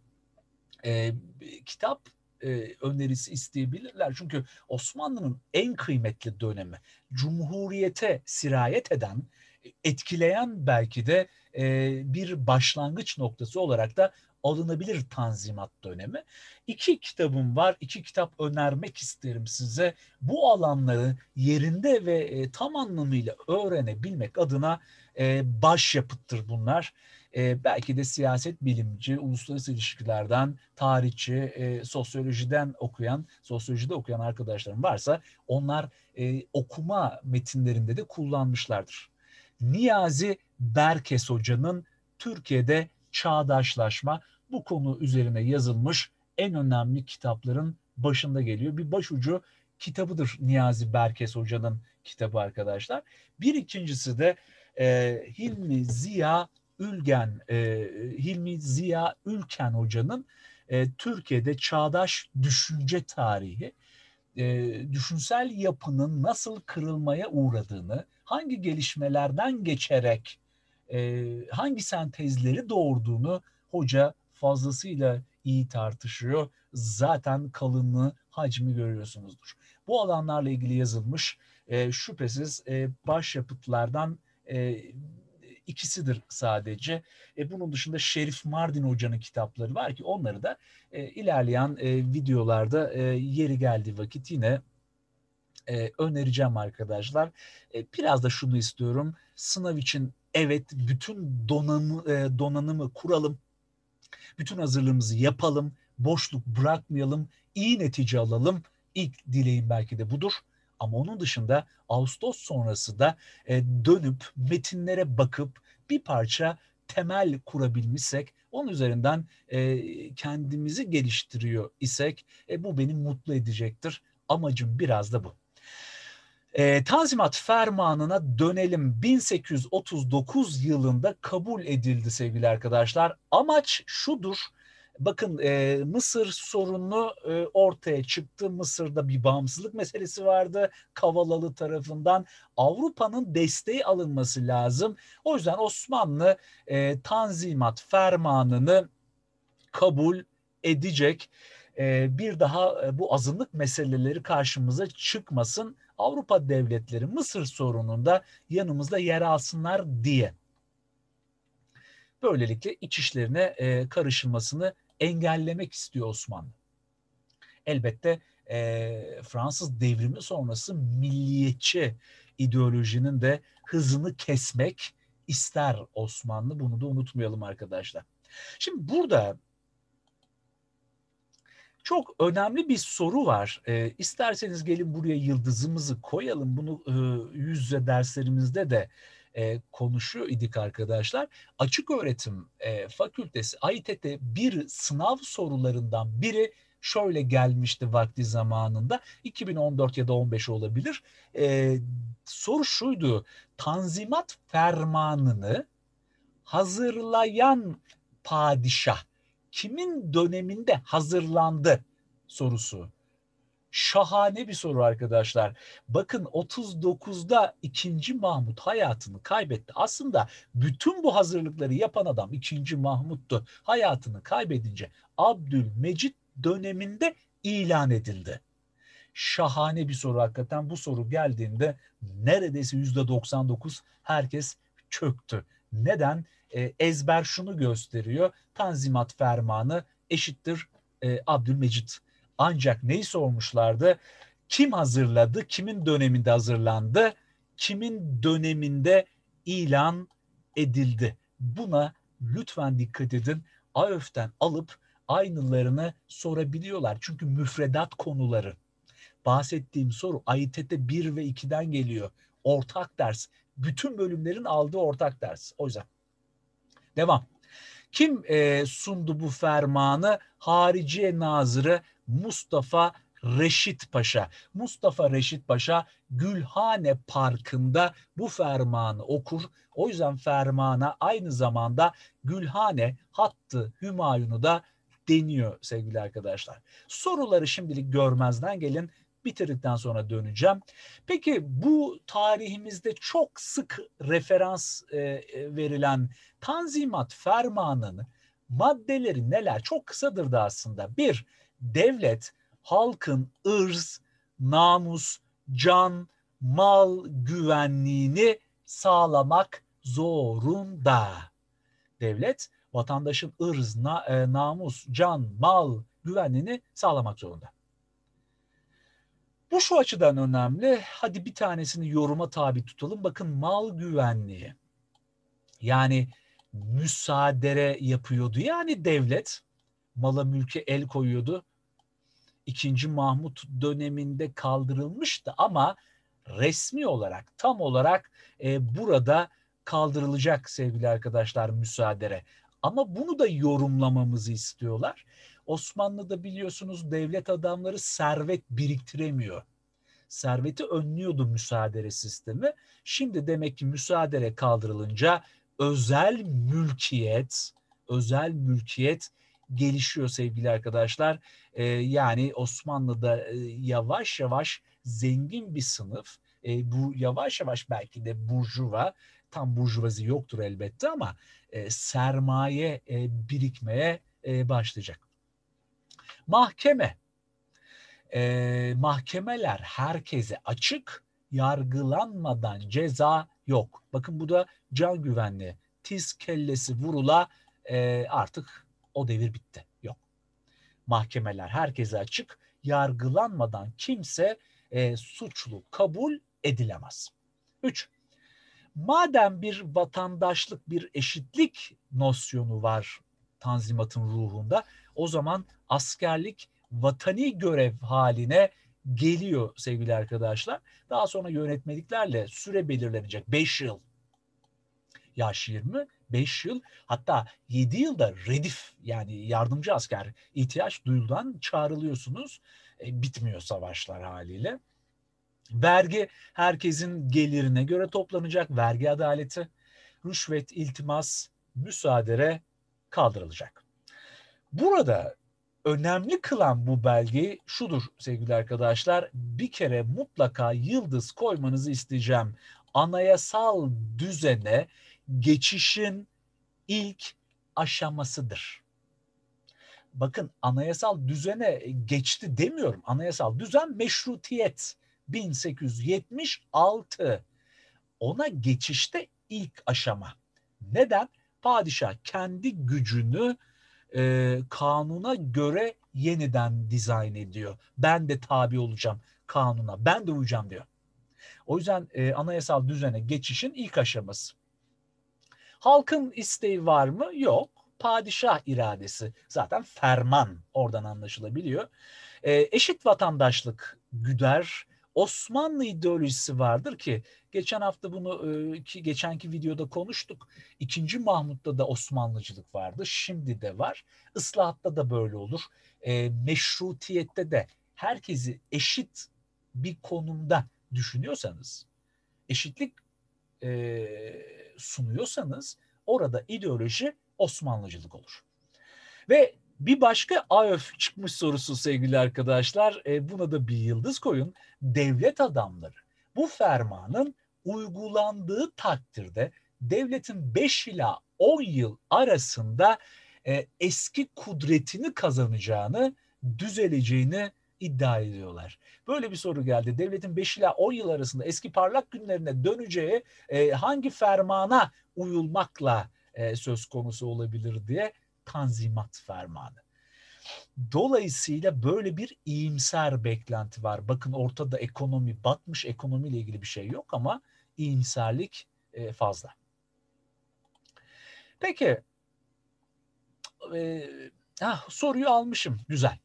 e, kitap e, önerisi isteyebilirler. Çünkü Osmanlı'nın en kıymetli dönemi Cumhuriyete sirayet eden, e, etkileyen belki de e, bir başlangıç noktası olarak da alınabilir Tanzimat dönemi İki kitabım var. iki kitap önermek isterim size. Bu alanları yerinde ve e, tam anlamıyla öğrenebilmek adına e, başyapıttır bunlar. E, belki de siyaset bilimci, uluslararası ilişkilerden, tarihçi, e, sosyolojiden okuyan, sosyolojide okuyan arkadaşlarım varsa onlar okuma metinlerinde de kullanmışlardır. Niyazi Berkes Hoca'nın Türkiye'de çağdaşlaşma bu konu üzerine yazılmış en önemli kitapların başında geliyor. Bir başucu kitabıdır Niyazi Berkes Hoca'nın kitabı arkadaşlar. Bir ikincisi de e, Hilmi Ziya Ülgen, e, Hilmi Ziya Ülken Hoca'nın e, Türkiye'de Çağdaş Düşünce Tarihi, e, düşünsel yapının nasıl kırılmaya uğradığını, hangi gelişmelerden geçerek e, hangi sentezleri doğurduğunu hoca fazlasıyla iyi tartışıyor. Zaten kalınlığı, hacmi görüyorsunuzdur. Bu alanlarla ilgili yazılmış e, şüphesiz e, başyapıtlardan e, ikisidir sadece. E, bunun dışında Şerif Mardin Hoca'nın kitapları var ki onları da e, ilerleyen e, videolarda e, yeri geldiği vakit yine e, önereceğim arkadaşlar. E, biraz da şunu istiyorum. Sınav için evet bütün donanı, e, donanımı kuralım bütün hazırlığımızı yapalım, boşluk bırakmayalım, iyi netice alalım. İlk dileğim belki de budur. Ama onun dışında Ağustos sonrası da e, dönüp metinlere bakıp bir parça temel kurabilmişsek, onun üzerinden e, kendimizi geliştiriyor isek e, bu beni mutlu edecektir. Amacım biraz da bu. E, ee, Tanzimat Fermanı'na dönelim 1839 yılında kabul edildi sevgili arkadaşlar. Amaç şudur. Bakın e, Mısır sorunu e, ortaya çıktı. Mısır'da bir bağımsızlık meselesi vardı. Kavalalı tarafından Avrupa'nın desteği alınması lazım. O yüzden Osmanlı e, Tanzimat Fermanı'nı kabul edecek. E, bir daha e, bu azınlık meseleleri karşımıza çıkmasın Avrupa devletleri Mısır sorununda yanımızda yer alsınlar diye. Böylelikle iç işlerine e, karışılmasını engellemek istiyor Osmanlı. Elbette e, Fransız devrimi sonrası milliyetçi ideolojinin de hızını kesmek ister Osmanlı. Bunu da unutmayalım arkadaşlar. Şimdi burada çok önemli bir soru var. E, isterseniz gelin buraya yıldızımızı koyalım. Bunu e, yüz yüze derslerimizde de e, konuşuyor idik arkadaşlar. Açık Öğretim e, Fakültesi AİTT bir sınav sorularından biri şöyle gelmişti vakti zamanında 2014 ya da 15 olabilir. E, soru şuydu tanzimat fermanını hazırlayan padişah kimin döneminde hazırlandı sorusu. Şahane bir soru arkadaşlar. Bakın 39'da 2. Mahmut hayatını kaybetti. Aslında bütün bu hazırlıkları yapan adam 2. Mahmut'tu. Hayatını kaybedince Abdülmecit döneminde ilan edildi. Şahane bir soru hakikaten. Bu soru geldiğinde neredeyse %99 herkes çöktü. Neden? E, ezber şunu gösteriyor. Tanzimat fermanı eşittir e, Abdülmecit. Ancak neyi sormuşlardı? Kim hazırladı? Kimin döneminde hazırlandı? Kimin döneminde ilan edildi? Buna lütfen dikkat edin. AÖF'ten alıp aynılarını sorabiliyorlar. Çünkü müfredat konuları. Bahsettiğim soru AYTT 1 ve 2'den geliyor. Ortak ders. Bütün bölümlerin aldığı ortak ders. O yüzden Devam. Kim e, sundu bu fermanı? Hariciye Nazırı Mustafa Reşit Paşa. Mustafa Reşit Paşa Gülhane Parkı'nda bu fermanı okur. O yüzden fermana aynı zamanda Gülhane Hattı Hümayun'u da deniyor sevgili arkadaşlar. Soruları şimdilik görmezden gelin bitirdikten sonra döneceğim. Peki bu tarihimizde çok sık referans e, e, verilen Tanzimat Fermanı'nın maddeleri neler? Çok kısadır da aslında. Bir, devlet halkın ırz, namus, can, mal güvenliğini sağlamak zorunda. Devlet vatandaşın ırz, na, e, namus, can, mal güvenliğini sağlamak zorunda. Bu şu açıdan önemli. Hadi bir tanesini yoruma tabi tutalım. Bakın mal güvenliği. Yani müsaadere yapıyordu. Yani devlet mala mülke el koyuyordu. İkinci Mahmut döneminde kaldırılmıştı ama resmi olarak tam olarak e, burada kaldırılacak sevgili arkadaşlar müsaadere. Ama bunu da yorumlamamızı istiyorlar. Osmanlı'da biliyorsunuz devlet adamları servet biriktiremiyor. Serveti önlüyordu müsaadere sistemi. Şimdi demek ki müsaadere kaldırılınca özel mülkiyet, özel mülkiyet gelişiyor sevgili arkadaşlar. Ee, yani Osmanlı'da e, yavaş yavaş zengin bir sınıf, e, bu yavaş yavaş belki de burjuva tam burjuvazi yoktur elbette ama e, sermaye e, birikmeye e, başlayacak. Mahkeme. E, mahkemeler herkese açık, yargılanmadan ceza yok. Bakın bu da can güvenliği. Tiz kellesi vurula e, artık o devir bitti. Yok. Mahkemeler herkese açık, yargılanmadan kimse e, suçlu kabul edilemez. 3. Madem bir vatandaşlık, bir eşitlik nosyonu var Tanzimat'ın ruhunda, o zaman askerlik vatani görev haline geliyor sevgili arkadaşlar. Daha sonra yönetmeliklerle süre belirlenecek. 5 yıl yaş 20, 5 yıl hatta 7 yılda redif yani yardımcı asker ihtiyaç duyulan çağrılıyorsunuz. E, bitmiyor savaşlar haliyle. Vergi herkesin gelirine göre toplanacak. Vergi adaleti, rüşvet, iltimas, müsaadere kaldırılacak. Burada önemli kılan bu belge şudur sevgili arkadaşlar. Bir kere mutlaka yıldız koymanızı isteyeceğim. Anayasal düzene geçişin ilk aşamasıdır. Bakın anayasal düzene geçti demiyorum. Anayasal düzen meşrutiyet. 1876. Ona geçişte ilk aşama. Neden? Padişah kendi gücünü e, kanuna göre yeniden dizayn ediyor. Ben de tabi olacağım kanuna, ben de uyacağım diyor. O yüzden e, anayasal düzene geçişin ilk aşaması. Halkın isteği var mı? Yok. Padişah iradesi zaten ferman oradan anlaşılabiliyor. E, eşit vatandaşlık güder Osmanlı ideolojisi vardır ki geçen hafta bunu ki geçenki videoda konuştuk. İkinci Mahmut'ta da Osmanlıcılık vardı. Şimdi de var. Islahatta da böyle olur. E, meşrutiyette de herkesi eşit bir konumda düşünüyorsanız, eşitlik e, sunuyorsanız orada ideoloji Osmanlıcılık olur. Ve bir başka AÖF çıkmış sorusu sevgili arkadaşlar. E, buna da bir yıldız koyun. Devlet adamları bu fermanın uygulandığı takdirde devletin 5 ila 10 yıl arasında e, eski kudretini kazanacağını, düzeleceğini iddia ediyorlar. Böyle bir soru geldi. Devletin 5 ila 10 yıl arasında eski parlak günlerine döneceği e, hangi fermana uyulmakla e, söz konusu olabilir diye Tanzimat Fermanı. Dolayısıyla böyle bir iyimser beklenti var. Bakın ortada ekonomi batmış, ekonomiyle ilgili bir şey yok ama iyimserlik e, fazla. Peki, e, ah, soruyu almışım, güzel.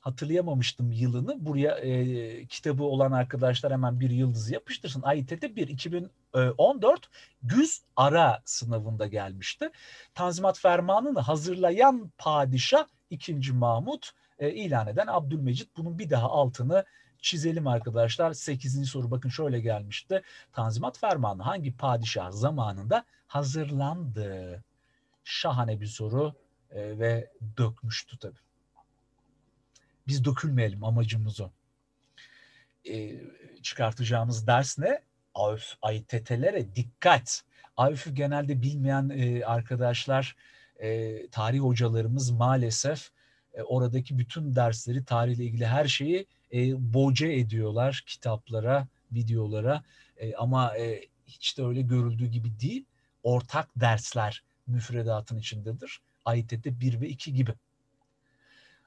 Hatırlayamamıştım yılını. Buraya e, kitabı olan arkadaşlar hemen bir yıldız yapıştırsın. AİT'de bir 2000 14 e, güz ara sınavında gelmişti. Tanzimat Fermanı'nı hazırlayan padişah 2. Mahmut e, ilan eden Abdülmecit bunun bir daha altını çizelim arkadaşlar. 8. soru bakın şöyle gelmişti. Tanzimat Fermanı hangi padişah zamanında hazırlandı? Şahane bir soru e, ve dökmüştü tabii. Biz dökülmeyelim amacımız o. E, çıkartacağımız ders ne? AYTT'lere dikkat. AÜF'ü genelde bilmeyen e, arkadaşlar, e, tarih hocalarımız maalesef e, oradaki bütün dersleri, tarihle ilgili her şeyi e, boce ediyorlar kitaplara, videolara. E, ama e, hiç de öyle görüldüğü gibi değil. Ortak dersler müfredatın içindedir. AYTT 1 ve 2 gibi.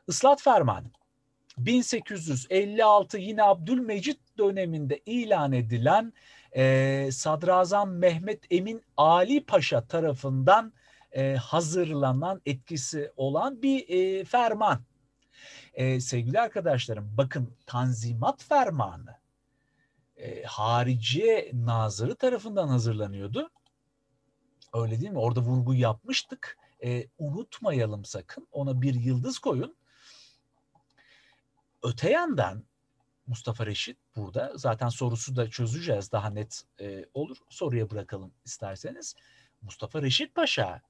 Islat fermanı. 1856 yine Abdülmecit döneminde ilan edilen e, Sadrazam Mehmet Emin Ali Paşa tarafından e, hazırlanan etkisi olan bir e, ferman. E, sevgili arkadaşlarım bakın Tanzimat Fermanı e, Hariciye Nazırı tarafından hazırlanıyordu. Öyle değil mi? Orada vurgu yapmıştık. E, unutmayalım sakın ona bir yıldız koyun Öte yandan Mustafa Reşit burada zaten sorusu da çözeceğiz daha net e, olur. Soruya bırakalım isterseniz. Mustafa Reşit Paşa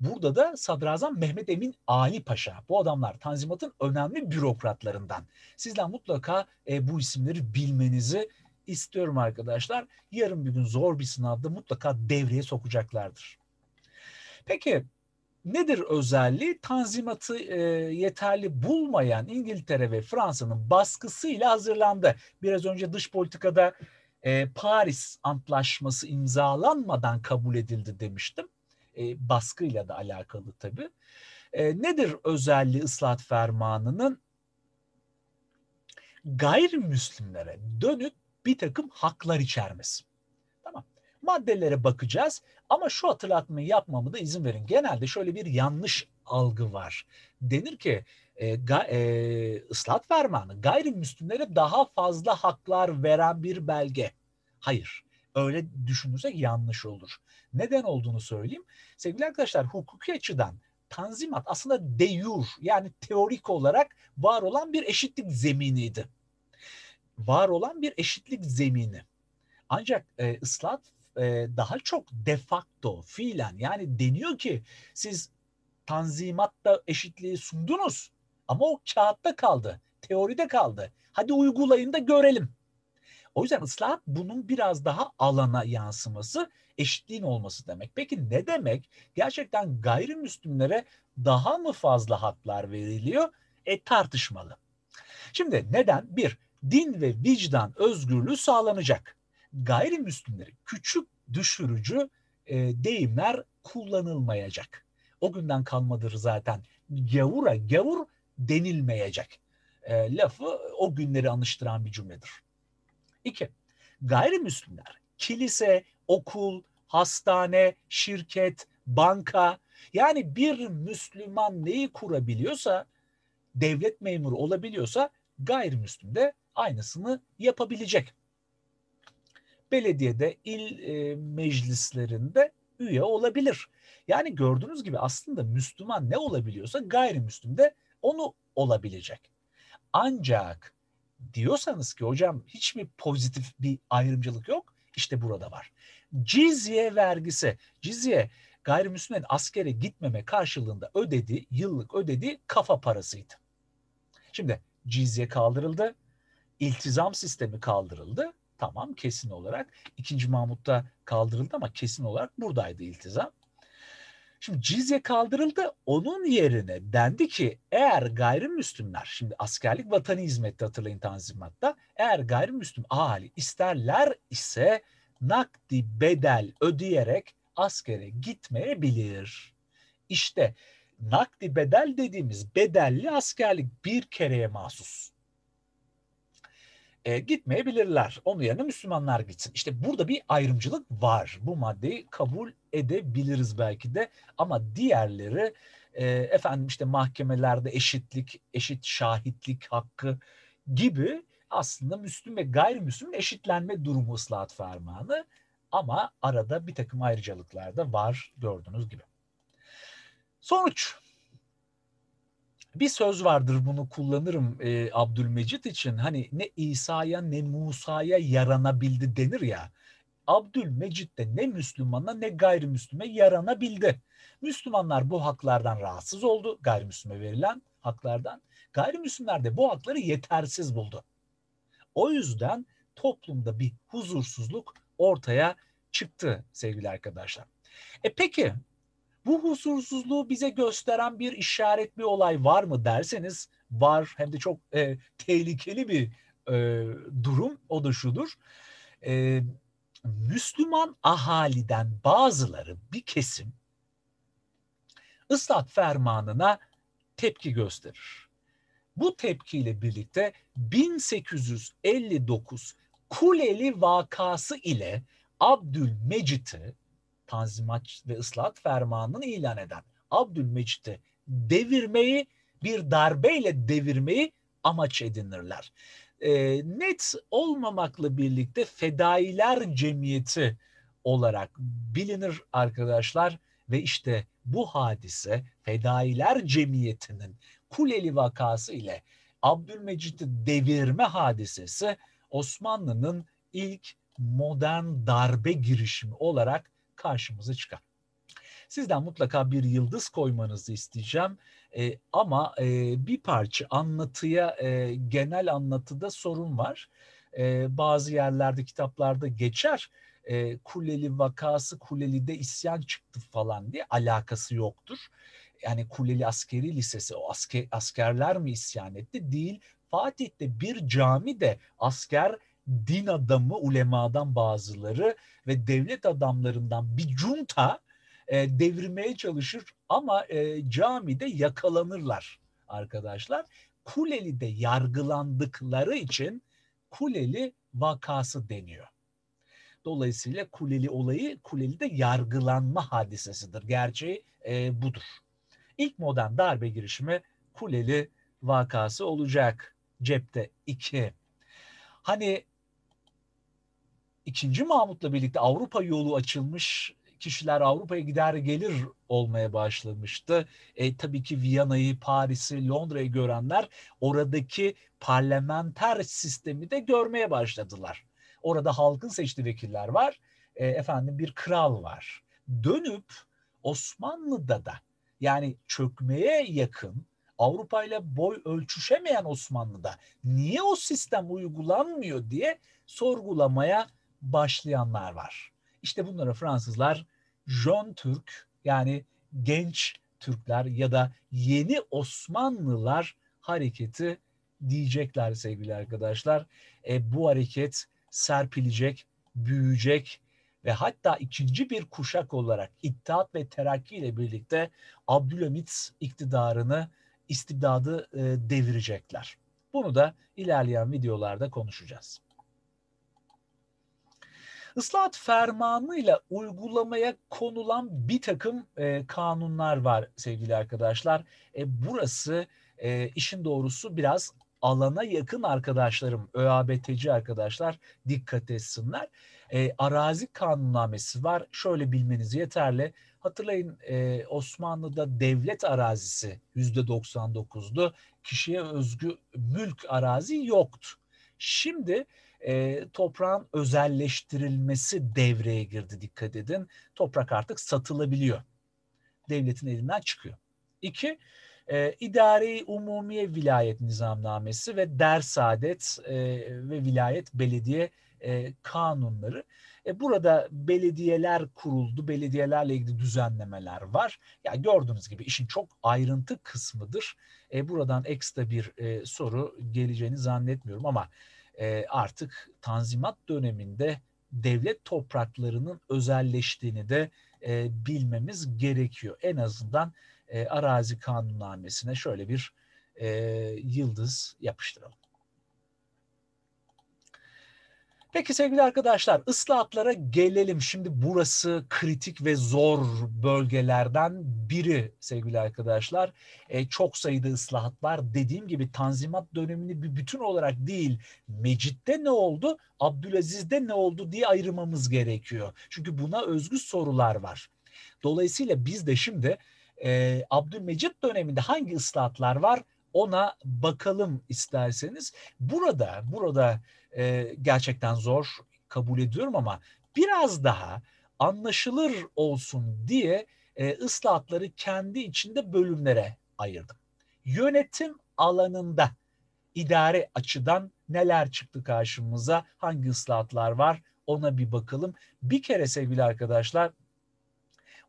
Burada da Sadrazam Mehmet Emin Ali Paşa. Bu adamlar Tanzimat'ın önemli bürokratlarından. Sizden mutlaka e, bu isimleri bilmenizi istiyorum arkadaşlar. Yarın bir gün zor bir sınavda mutlaka devreye sokacaklardır. Peki Nedir özelliği? Tanzimatı e, yeterli bulmayan İngiltere ve Fransa'nın baskısıyla hazırlandı. Biraz önce dış politikada e, Paris Antlaşması imzalanmadan kabul edildi demiştim. E, baskıyla da alakalı tabii. E, nedir özelliği ıslat fermanının? Gayrimüslimlere dönük bir takım haklar içermesi maddelere bakacağız ama şu hatırlatmayı yapmamı da izin verin. Genelde şöyle bir yanlış algı var. Denir ki e, ga, e, ıslat fermanı gayrimüslimlere daha fazla haklar veren bir belge. Hayır. Öyle düşünürsek yanlış olur. Neden olduğunu söyleyeyim. Sevgili arkadaşlar hukuki açıdan Tanzimat aslında deyur yani teorik olarak var olan bir eşitlik zeminiydi. Var olan bir eşitlik zemini. Ancak e, ıslat e, daha çok de facto fiilen yani deniyor ki siz tanzimatta eşitliği sundunuz ama o kağıtta kaldı, teoride kaldı. Hadi uygulayın da görelim. O yüzden ıslahat bunun biraz daha alana yansıması eşitliğin olması demek. Peki ne demek? Gerçekten gayrimüslimlere daha mı fazla haklar veriliyor? E tartışmalı. Şimdi neden? Bir, din ve vicdan özgürlüğü sağlanacak gayrimüslimleri küçük düşürücü e, deyimler kullanılmayacak. O günden kalmadır zaten gavura gavur denilmeyecek e, lafı o günleri anıştıran bir cümledir. İki, gayrimüslimler kilise, okul, hastane, şirket, banka yani bir Müslüman neyi kurabiliyorsa devlet memuru olabiliyorsa gayrimüslim de aynısını yapabilecek belediyede, il e, meclislerinde üye olabilir. Yani gördüğünüz gibi aslında Müslüman ne olabiliyorsa gayrimüslim de onu olabilecek. Ancak diyorsanız ki hocam hiçbir pozitif bir ayrımcılık yok. işte burada var. Cizye vergisi. Cizye gayrimüslimin askere gitmeme karşılığında ödediği, yıllık ödediği kafa parasıydı. Şimdi cizye kaldırıldı. iltizam sistemi kaldırıldı. Tamam kesin olarak. ikinci Mahmut'ta kaldırıldı ama kesin olarak buradaydı iltizam. Şimdi cizye kaldırıldı. Onun yerine dendi ki eğer gayrimüslimler, şimdi askerlik vatanı hizmette hatırlayın Tanzimat'ta. Eğer gayrimüslim ahali isterler ise nakdi bedel ödeyerek askere gitmeyebilir. İşte nakdi bedel dediğimiz bedelli askerlik bir kereye mahsus e, gitmeyebilirler. Onun yerine Müslümanlar gitsin. İşte burada bir ayrımcılık var. Bu maddeyi kabul edebiliriz belki de ama diğerleri e, efendim işte mahkemelerde eşitlik, eşit şahitlik hakkı gibi aslında Müslüm ve gayrimüslim eşitlenme durumu ıslahat fermanı ama arada bir takım ayrıcalıklar da var gördüğünüz gibi. Sonuç bir söz vardır bunu kullanırım e, Abdülmecit için. Hani ne İsa'ya ne Musa'ya yaranabildi denir ya. Abdülmecit de ne Müslümana ne gayrimüslime yaranabildi. Müslümanlar bu haklardan rahatsız oldu. Gayrimüslime verilen haklardan. Gayrimüslimler de bu hakları yetersiz buldu. O yüzden toplumda bir huzursuzluk ortaya çıktı sevgili arkadaşlar. E peki bu huzursuzluğu bize gösteren bir işaret bir olay var mı derseniz var hem de çok e, tehlikeli bir e, durum o da şudur. E, Müslüman ahaliden bazıları bir kesim ıslah fermanına tepki gösterir. Bu tepkiyle birlikte 1859 Kuleli vakası ile Abdülmecit'i Tanzimat ve Islahat Fermanı'nı ilan eden Abdülmecit'i devirmeyi bir darbeyle devirmeyi amaç edinirler. E, net olmamakla birlikte fedailer cemiyeti olarak bilinir arkadaşlar ve işte bu hadise fedailer cemiyetinin Kuleli vakası ile Abdülmecit'i devirme hadisesi Osmanlı'nın ilk modern darbe girişimi olarak karşımıza çıkar. Sizden mutlaka bir yıldız koymanızı isteyeceğim e, ama e, bir parça anlatıya e, genel anlatıda sorun var. E, bazı yerlerde kitaplarda geçer e, Kuleli vakası Kuleli'de isyan çıktı falan diye alakası yoktur. Yani Kuleli Askeri Lisesi o asker, askerler mi isyan etti? Değil Fatih'te bir cami de asker din adamı ulemadan bazıları ve devlet adamlarından bir junta e, devirmeye çalışır ama e, camide yakalanırlar arkadaşlar. Kuleli'de yargılandıkları için Kuleli vakası deniyor. Dolayısıyla Kuleli olayı Kuleli'de yargılanma hadisesidir. Gerçeği e, budur. İlk modern darbe girişimi Kuleli vakası olacak. Cepte iki. Hani ikinci Mahmut'la birlikte Avrupa yolu açılmış kişiler Avrupa'ya gider gelir olmaya başlamıştı. E, tabii ki Viyana'yı, Paris'i, Londra'yı görenler oradaki parlamenter sistemi de görmeye başladılar. Orada halkın seçtiği vekiller var, e, efendim bir kral var. Dönüp Osmanlı'da da yani çökmeye yakın Avrupa ile boy ölçüşemeyen Osmanlı'da niye o sistem uygulanmıyor diye sorgulamaya başlayanlar var. İşte bunlara Fransızlar Jean Türk yani genç Türkler ya da yeni Osmanlılar hareketi diyecekler sevgili arkadaşlar. E, bu hareket serpilecek, büyüyecek ve hatta ikinci bir kuşak olarak İttihat ve Terakki ile birlikte Abdülhamit iktidarını, istibdadı e, devirecekler. Bunu da ilerleyen videolarda konuşacağız. Islahat fermanıyla uygulamaya konulan bir takım e, kanunlar var sevgili arkadaşlar. E, burası e, işin doğrusu biraz alana yakın arkadaşlarım, ÖABT'ci arkadaşlar dikkat etsinler. E, arazi kanunnamesi var. Şöyle bilmeniz yeterli. Hatırlayın e, Osmanlı'da devlet arazisi %99'du. Kişiye özgü mülk arazi yoktu. Şimdi e, toprağın özelleştirilmesi devreye girdi dikkat edin. Toprak artık satılabiliyor. Devletin elinden çıkıyor. İki, e, i̇dare Umumiye Vilayet Nizamnamesi ve Dersadet e, ve Vilayet Belediye e, Kanunları. E, burada belediyeler kuruldu, belediyelerle ilgili düzenlemeler var. Ya yani gördüğünüz gibi işin çok ayrıntı kısmıdır. E, buradan ekstra bir e, soru geleceğini zannetmiyorum ama e, artık Tanzimat döneminde devlet topraklarının özelleştiğini de e, bilmemiz gerekiyor. En azından e, arazi kanunnamesine şöyle bir e, yıldız yapıştıralım. Peki sevgili arkadaşlar ıslahatlara gelelim. Şimdi burası kritik ve zor bölgelerden biri sevgili arkadaşlar. E, çok sayıda ıslahat var. Dediğim gibi Tanzimat dönemini bir bütün olarak değil Mecit'te ne oldu, Abdülaziz'de ne oldu diye ayırmamız gerekiyor. Çünkü buna özgü sorular var. Dolayısıyla biz de şimdi e, Abdülmecit döneminde hangi ıslahatlar var ona bakalım isterseniz. Burada, burada e, gerçekten zor kabul ediyorum ama biraz daha anlaşılır olsun diye e, ıslahatları kendi içinde bölümlere ayırdım. Yönetim alanında idare açıdan neler çıktı karşımıza, hangi ıslahatlar var ona bir bakalım. Bir kere sevgili arkadaşlar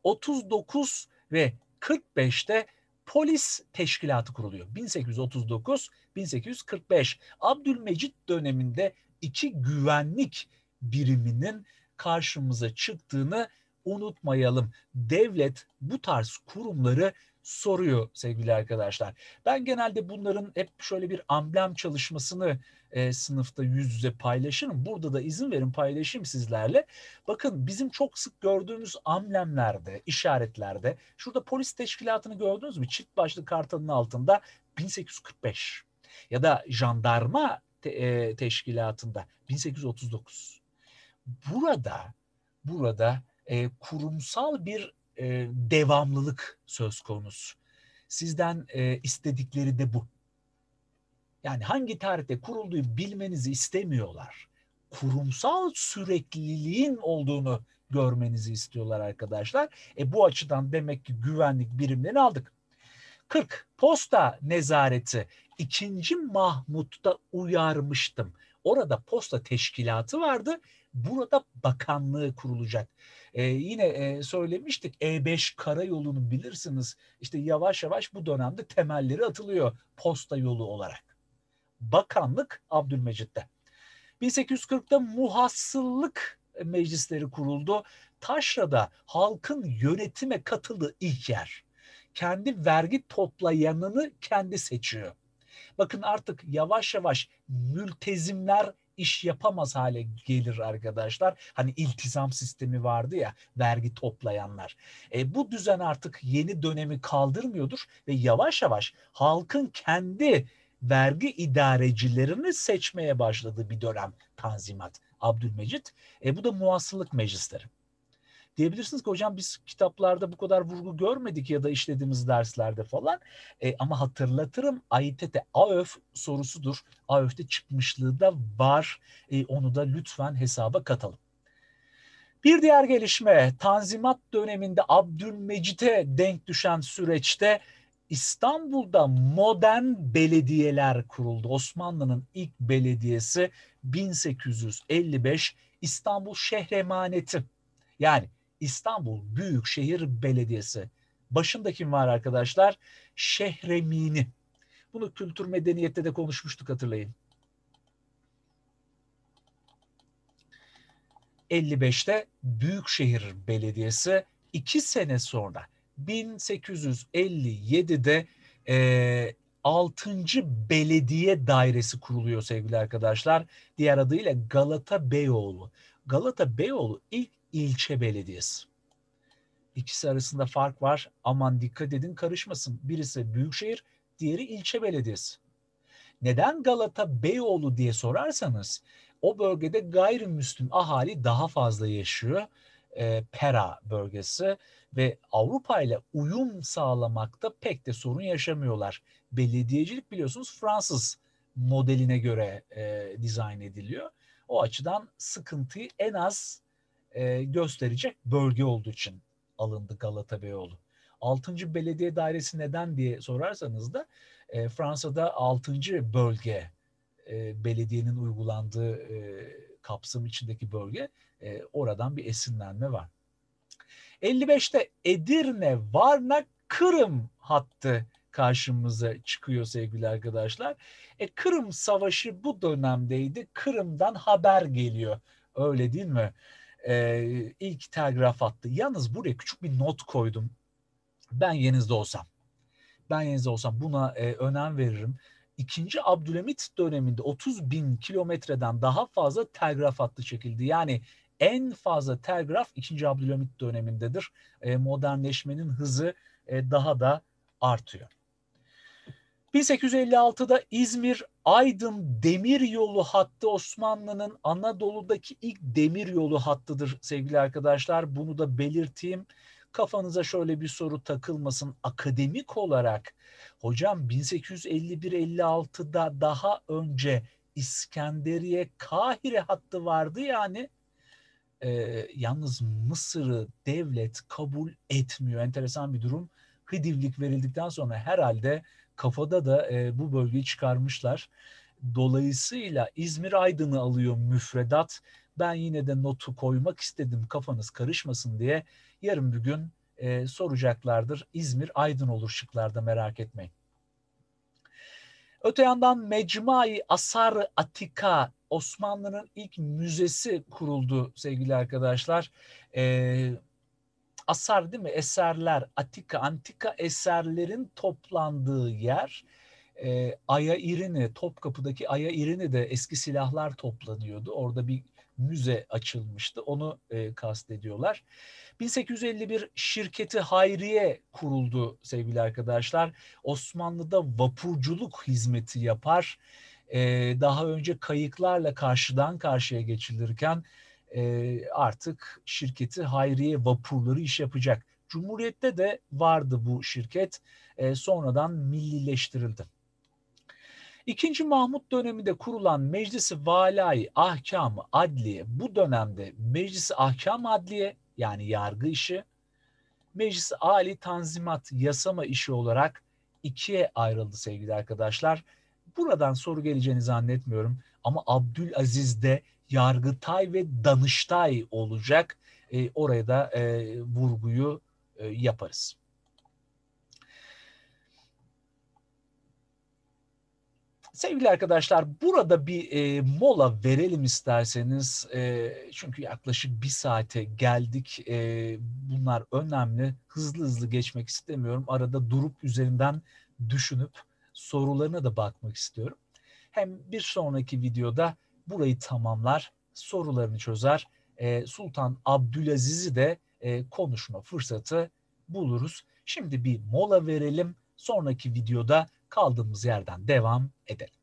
39 ve 45'te polis teşkilatı kuruluyor. 1839-1845 Abdülmecit döneminde iki güvenlik biriminin karşımıza çıktığını unutmayalım. Devlet bu tarz kurumları soruyor sevgili arkadaşlar. Ben genelde bunların hep şöyle bir amblem çalışmasını e, sınıfta yüz yüze paylaşırım. Burada da izin verin paylaşayım sizlerle. Bakın bizim çok sık gördüğümüz amblemlerde, işaretlerde şurada polis teşkilatını gördünüz mü? Çift başlı kartanın altında 1845 ya da jandarma te, e, teşkilatında 1839. Burada burada e, kurumsal bir e, devamlılık söz konusu. Sizden e, istedikleri de bu yani hangi tarihte kurulduğu bilmenizi istemiyorlar. Kurumsal sürekliliğin olduğunu görmenizi istiyorlar arkadaşlar. E bu açıdan demek ki güvenlik birimlerini aldık. 40 posta nezareti İkinci Mahmut'ta uyarmıştım. Orada posta teşkilatı vardı. Burada bakanlığı kurulacak. Ee, yine e, söylemiştik E5 karayolunu bilirsiniz. İşte yavaş yavaş bu dönemde temelleri atılıyor posta yolu olarak bakanlık Abdülmecit'te. 1840'da muhassıllık meclisleri kuruldu. Taşra'da halkın yönetime katıldığı ilk yer. Kendi vergi toplayanını kendi seçiyor. Bakın artık yavaş yavaş mültezimler iş yapamaz hale gelir arkadaşlar. Hani iltizam sistemi vardı ya vergi toplayanlar. E, bu düzen artık yeni dönemi kaldırmıyordur ve yavaş yavaş halkın kendi vergi idarecilerini seçmeye başladığı bir dönem Tanzimat Abdülmecit. E, bu da muasılık meclisleri. Diyebilirsiniz ki hocam biz kitaplarda bu kadar vurgu görmedik ya da işlediğimiz derslerde falan. E, ama hatırlatırım AİTET'e AÖF sorusudur. AÖF'te çıkmışlığı da var. E, onu da lütfen hesaba katalım. Bir diğer gelişme Tanzimat döneminde Abdülmecit'e denk düşen süreçte İstanbul'da modern belediyeler kuruldu. Osmanlı'nın ilk belediyesi 1855 İstanbul Şehir Yani İstanbul Büyükşehir Belediyesi. Başında kim var arkadaşlar? Şehremini. Bunu kültür medeniyette de konuşmuştuk hatırlayın. 55'te Büyükşehir Belediyesi iki sene sonra 1857'de e, 6. Belediye Dairesi kuruluyor sevgili arkadaşlar. Diğer adıyla Galata Beyoğlu. Galata Beyoğlu ilk ilçe belediyesi. İkisi arasında fark var. Aman dikkat edin karışmasın. Birisi büyükşehir, diğeri ilçe belediyesi. Neden Galata Beyoğlu diye sorarsanız o bölgede gayrimüslim ahali daha fazla yaşıyor e, Pera bölgesi ve Avrupa ile uyum sağlamakta pek de sorun yaşamıyorlar. Belediyecilik biliyorsunuz Fransız modeline göre e, dizayn ediliyor. O açıdan sıkıntıyı en az e, gösterecek bölge olduğu için alındı Galata Beyoğlu. Altıncı Belediye Dairesi neden diye sorarsanız da e, Fransa'da altıncı bölge e, belediyenin uygulandığı e, Kapsam içindeki bölge e, oradan bir esinlenme var. 55'te Edirne, Varna, Kırım hattı karşımıza çıkıyor sevgili arkadaşlar. E, Kırım Savaşı bu dönemdeydi. Kırım'dan haber geliyor. Öyle değil mi? E, ilk telgraf attı. Yalnız buraya küçük bir not koydum. Ben yerinizde olsam. Ben yerinizde olsam buna e, önem veririm. 2. Abdülhamit döneminde 30 bin kilometreden daha fazla telgraf hattı çekildi. Yani en fazla telgraf 2. Abdülhamit dönemindedir. E, modernleşmenin hızı e, daha da artıyor. 1856'da İzmir Aydın demir yolu hattı Osmanlı'nın Anadolu'daki ilk demir yolu hattıdır sevgili arkadaşlar. Bunu da belirteyim. Kafanıza şöyle bir soru takılmasın. Akademik olarak hocam 1851-56'da daha önce İskenderiye Kahire hattı vardı yani. Ee, yalnız Mısır'ı devlet kabul etmiyor. Enteresan bir durum. Hıdivlik verildikten sonra herhalde kafada da e, bu bölgeyi çıkarmışlar. Dolayısıyla İzmir Aydın'ı alıyor müfredat. Ben yine de notu koymak istedim kafanız karışmasın diye yarın bir gün e, soracaklardır. İzmir Aydın olur şıklarda merak etmeyin. Öte yandan Mecmai Asar Atika Osmanlı'nın ilk müzesi kuruldu sevgili arkadaşlar. E, asar değil mi? Eserler, Atika, antika eserlerin toplandığı yer. E, Aya İrini, Topkapı'daki Aya İrini de eski silahlar toplanıyordu. Orada bir müze açılmıştı. Onu e, kastediyorlar. 1851 şirketi Hayriye kuruldu sevgili arkadaşlar. Osmanlı'da vapurculuk hizmeti yapar. E, daha önce kayıklarla karşıdan karşıya geçilirken e, artık şirketi Hayriye vapurları iş yapacak. Cumhuriyette de vardı bu şirket. E, sonradan millileştirildi. İkinci Mahmut döneminde kurulan Meclisi Valai Ahkamı Adliye bu dönemde Meclisi Ahkam Adliye yani yargı işi, Meclisi Ali Tanzimat yasama işi olarak ikiye ayrıldı sevgili arkadaşlar. Buradan soru geleceğini zannetmiyorum ama Abdülaziz de Yargıtay ve Danıştay olacak. E, oraya da e, vurguyu e, yaparız. Sevgili arkadaşlar burada bir e, mola verelim isterseniz. E, çünkü yaklaşık bir saate geldik. E, bunlar önemli. Hızlı hızlı geçmek istemiyorum. Arada durup üzerinden düşünüp sorularına da bakmak istiyorum. Hem bir sonraki videoda burayı tamamlar, sorularını çözer. E, Sultan Abdülaziz'i de e, konuşma fırsatı buluruz. Şimdi bir mola verelim sonraki videoda kaldığımız yerden devam edelim.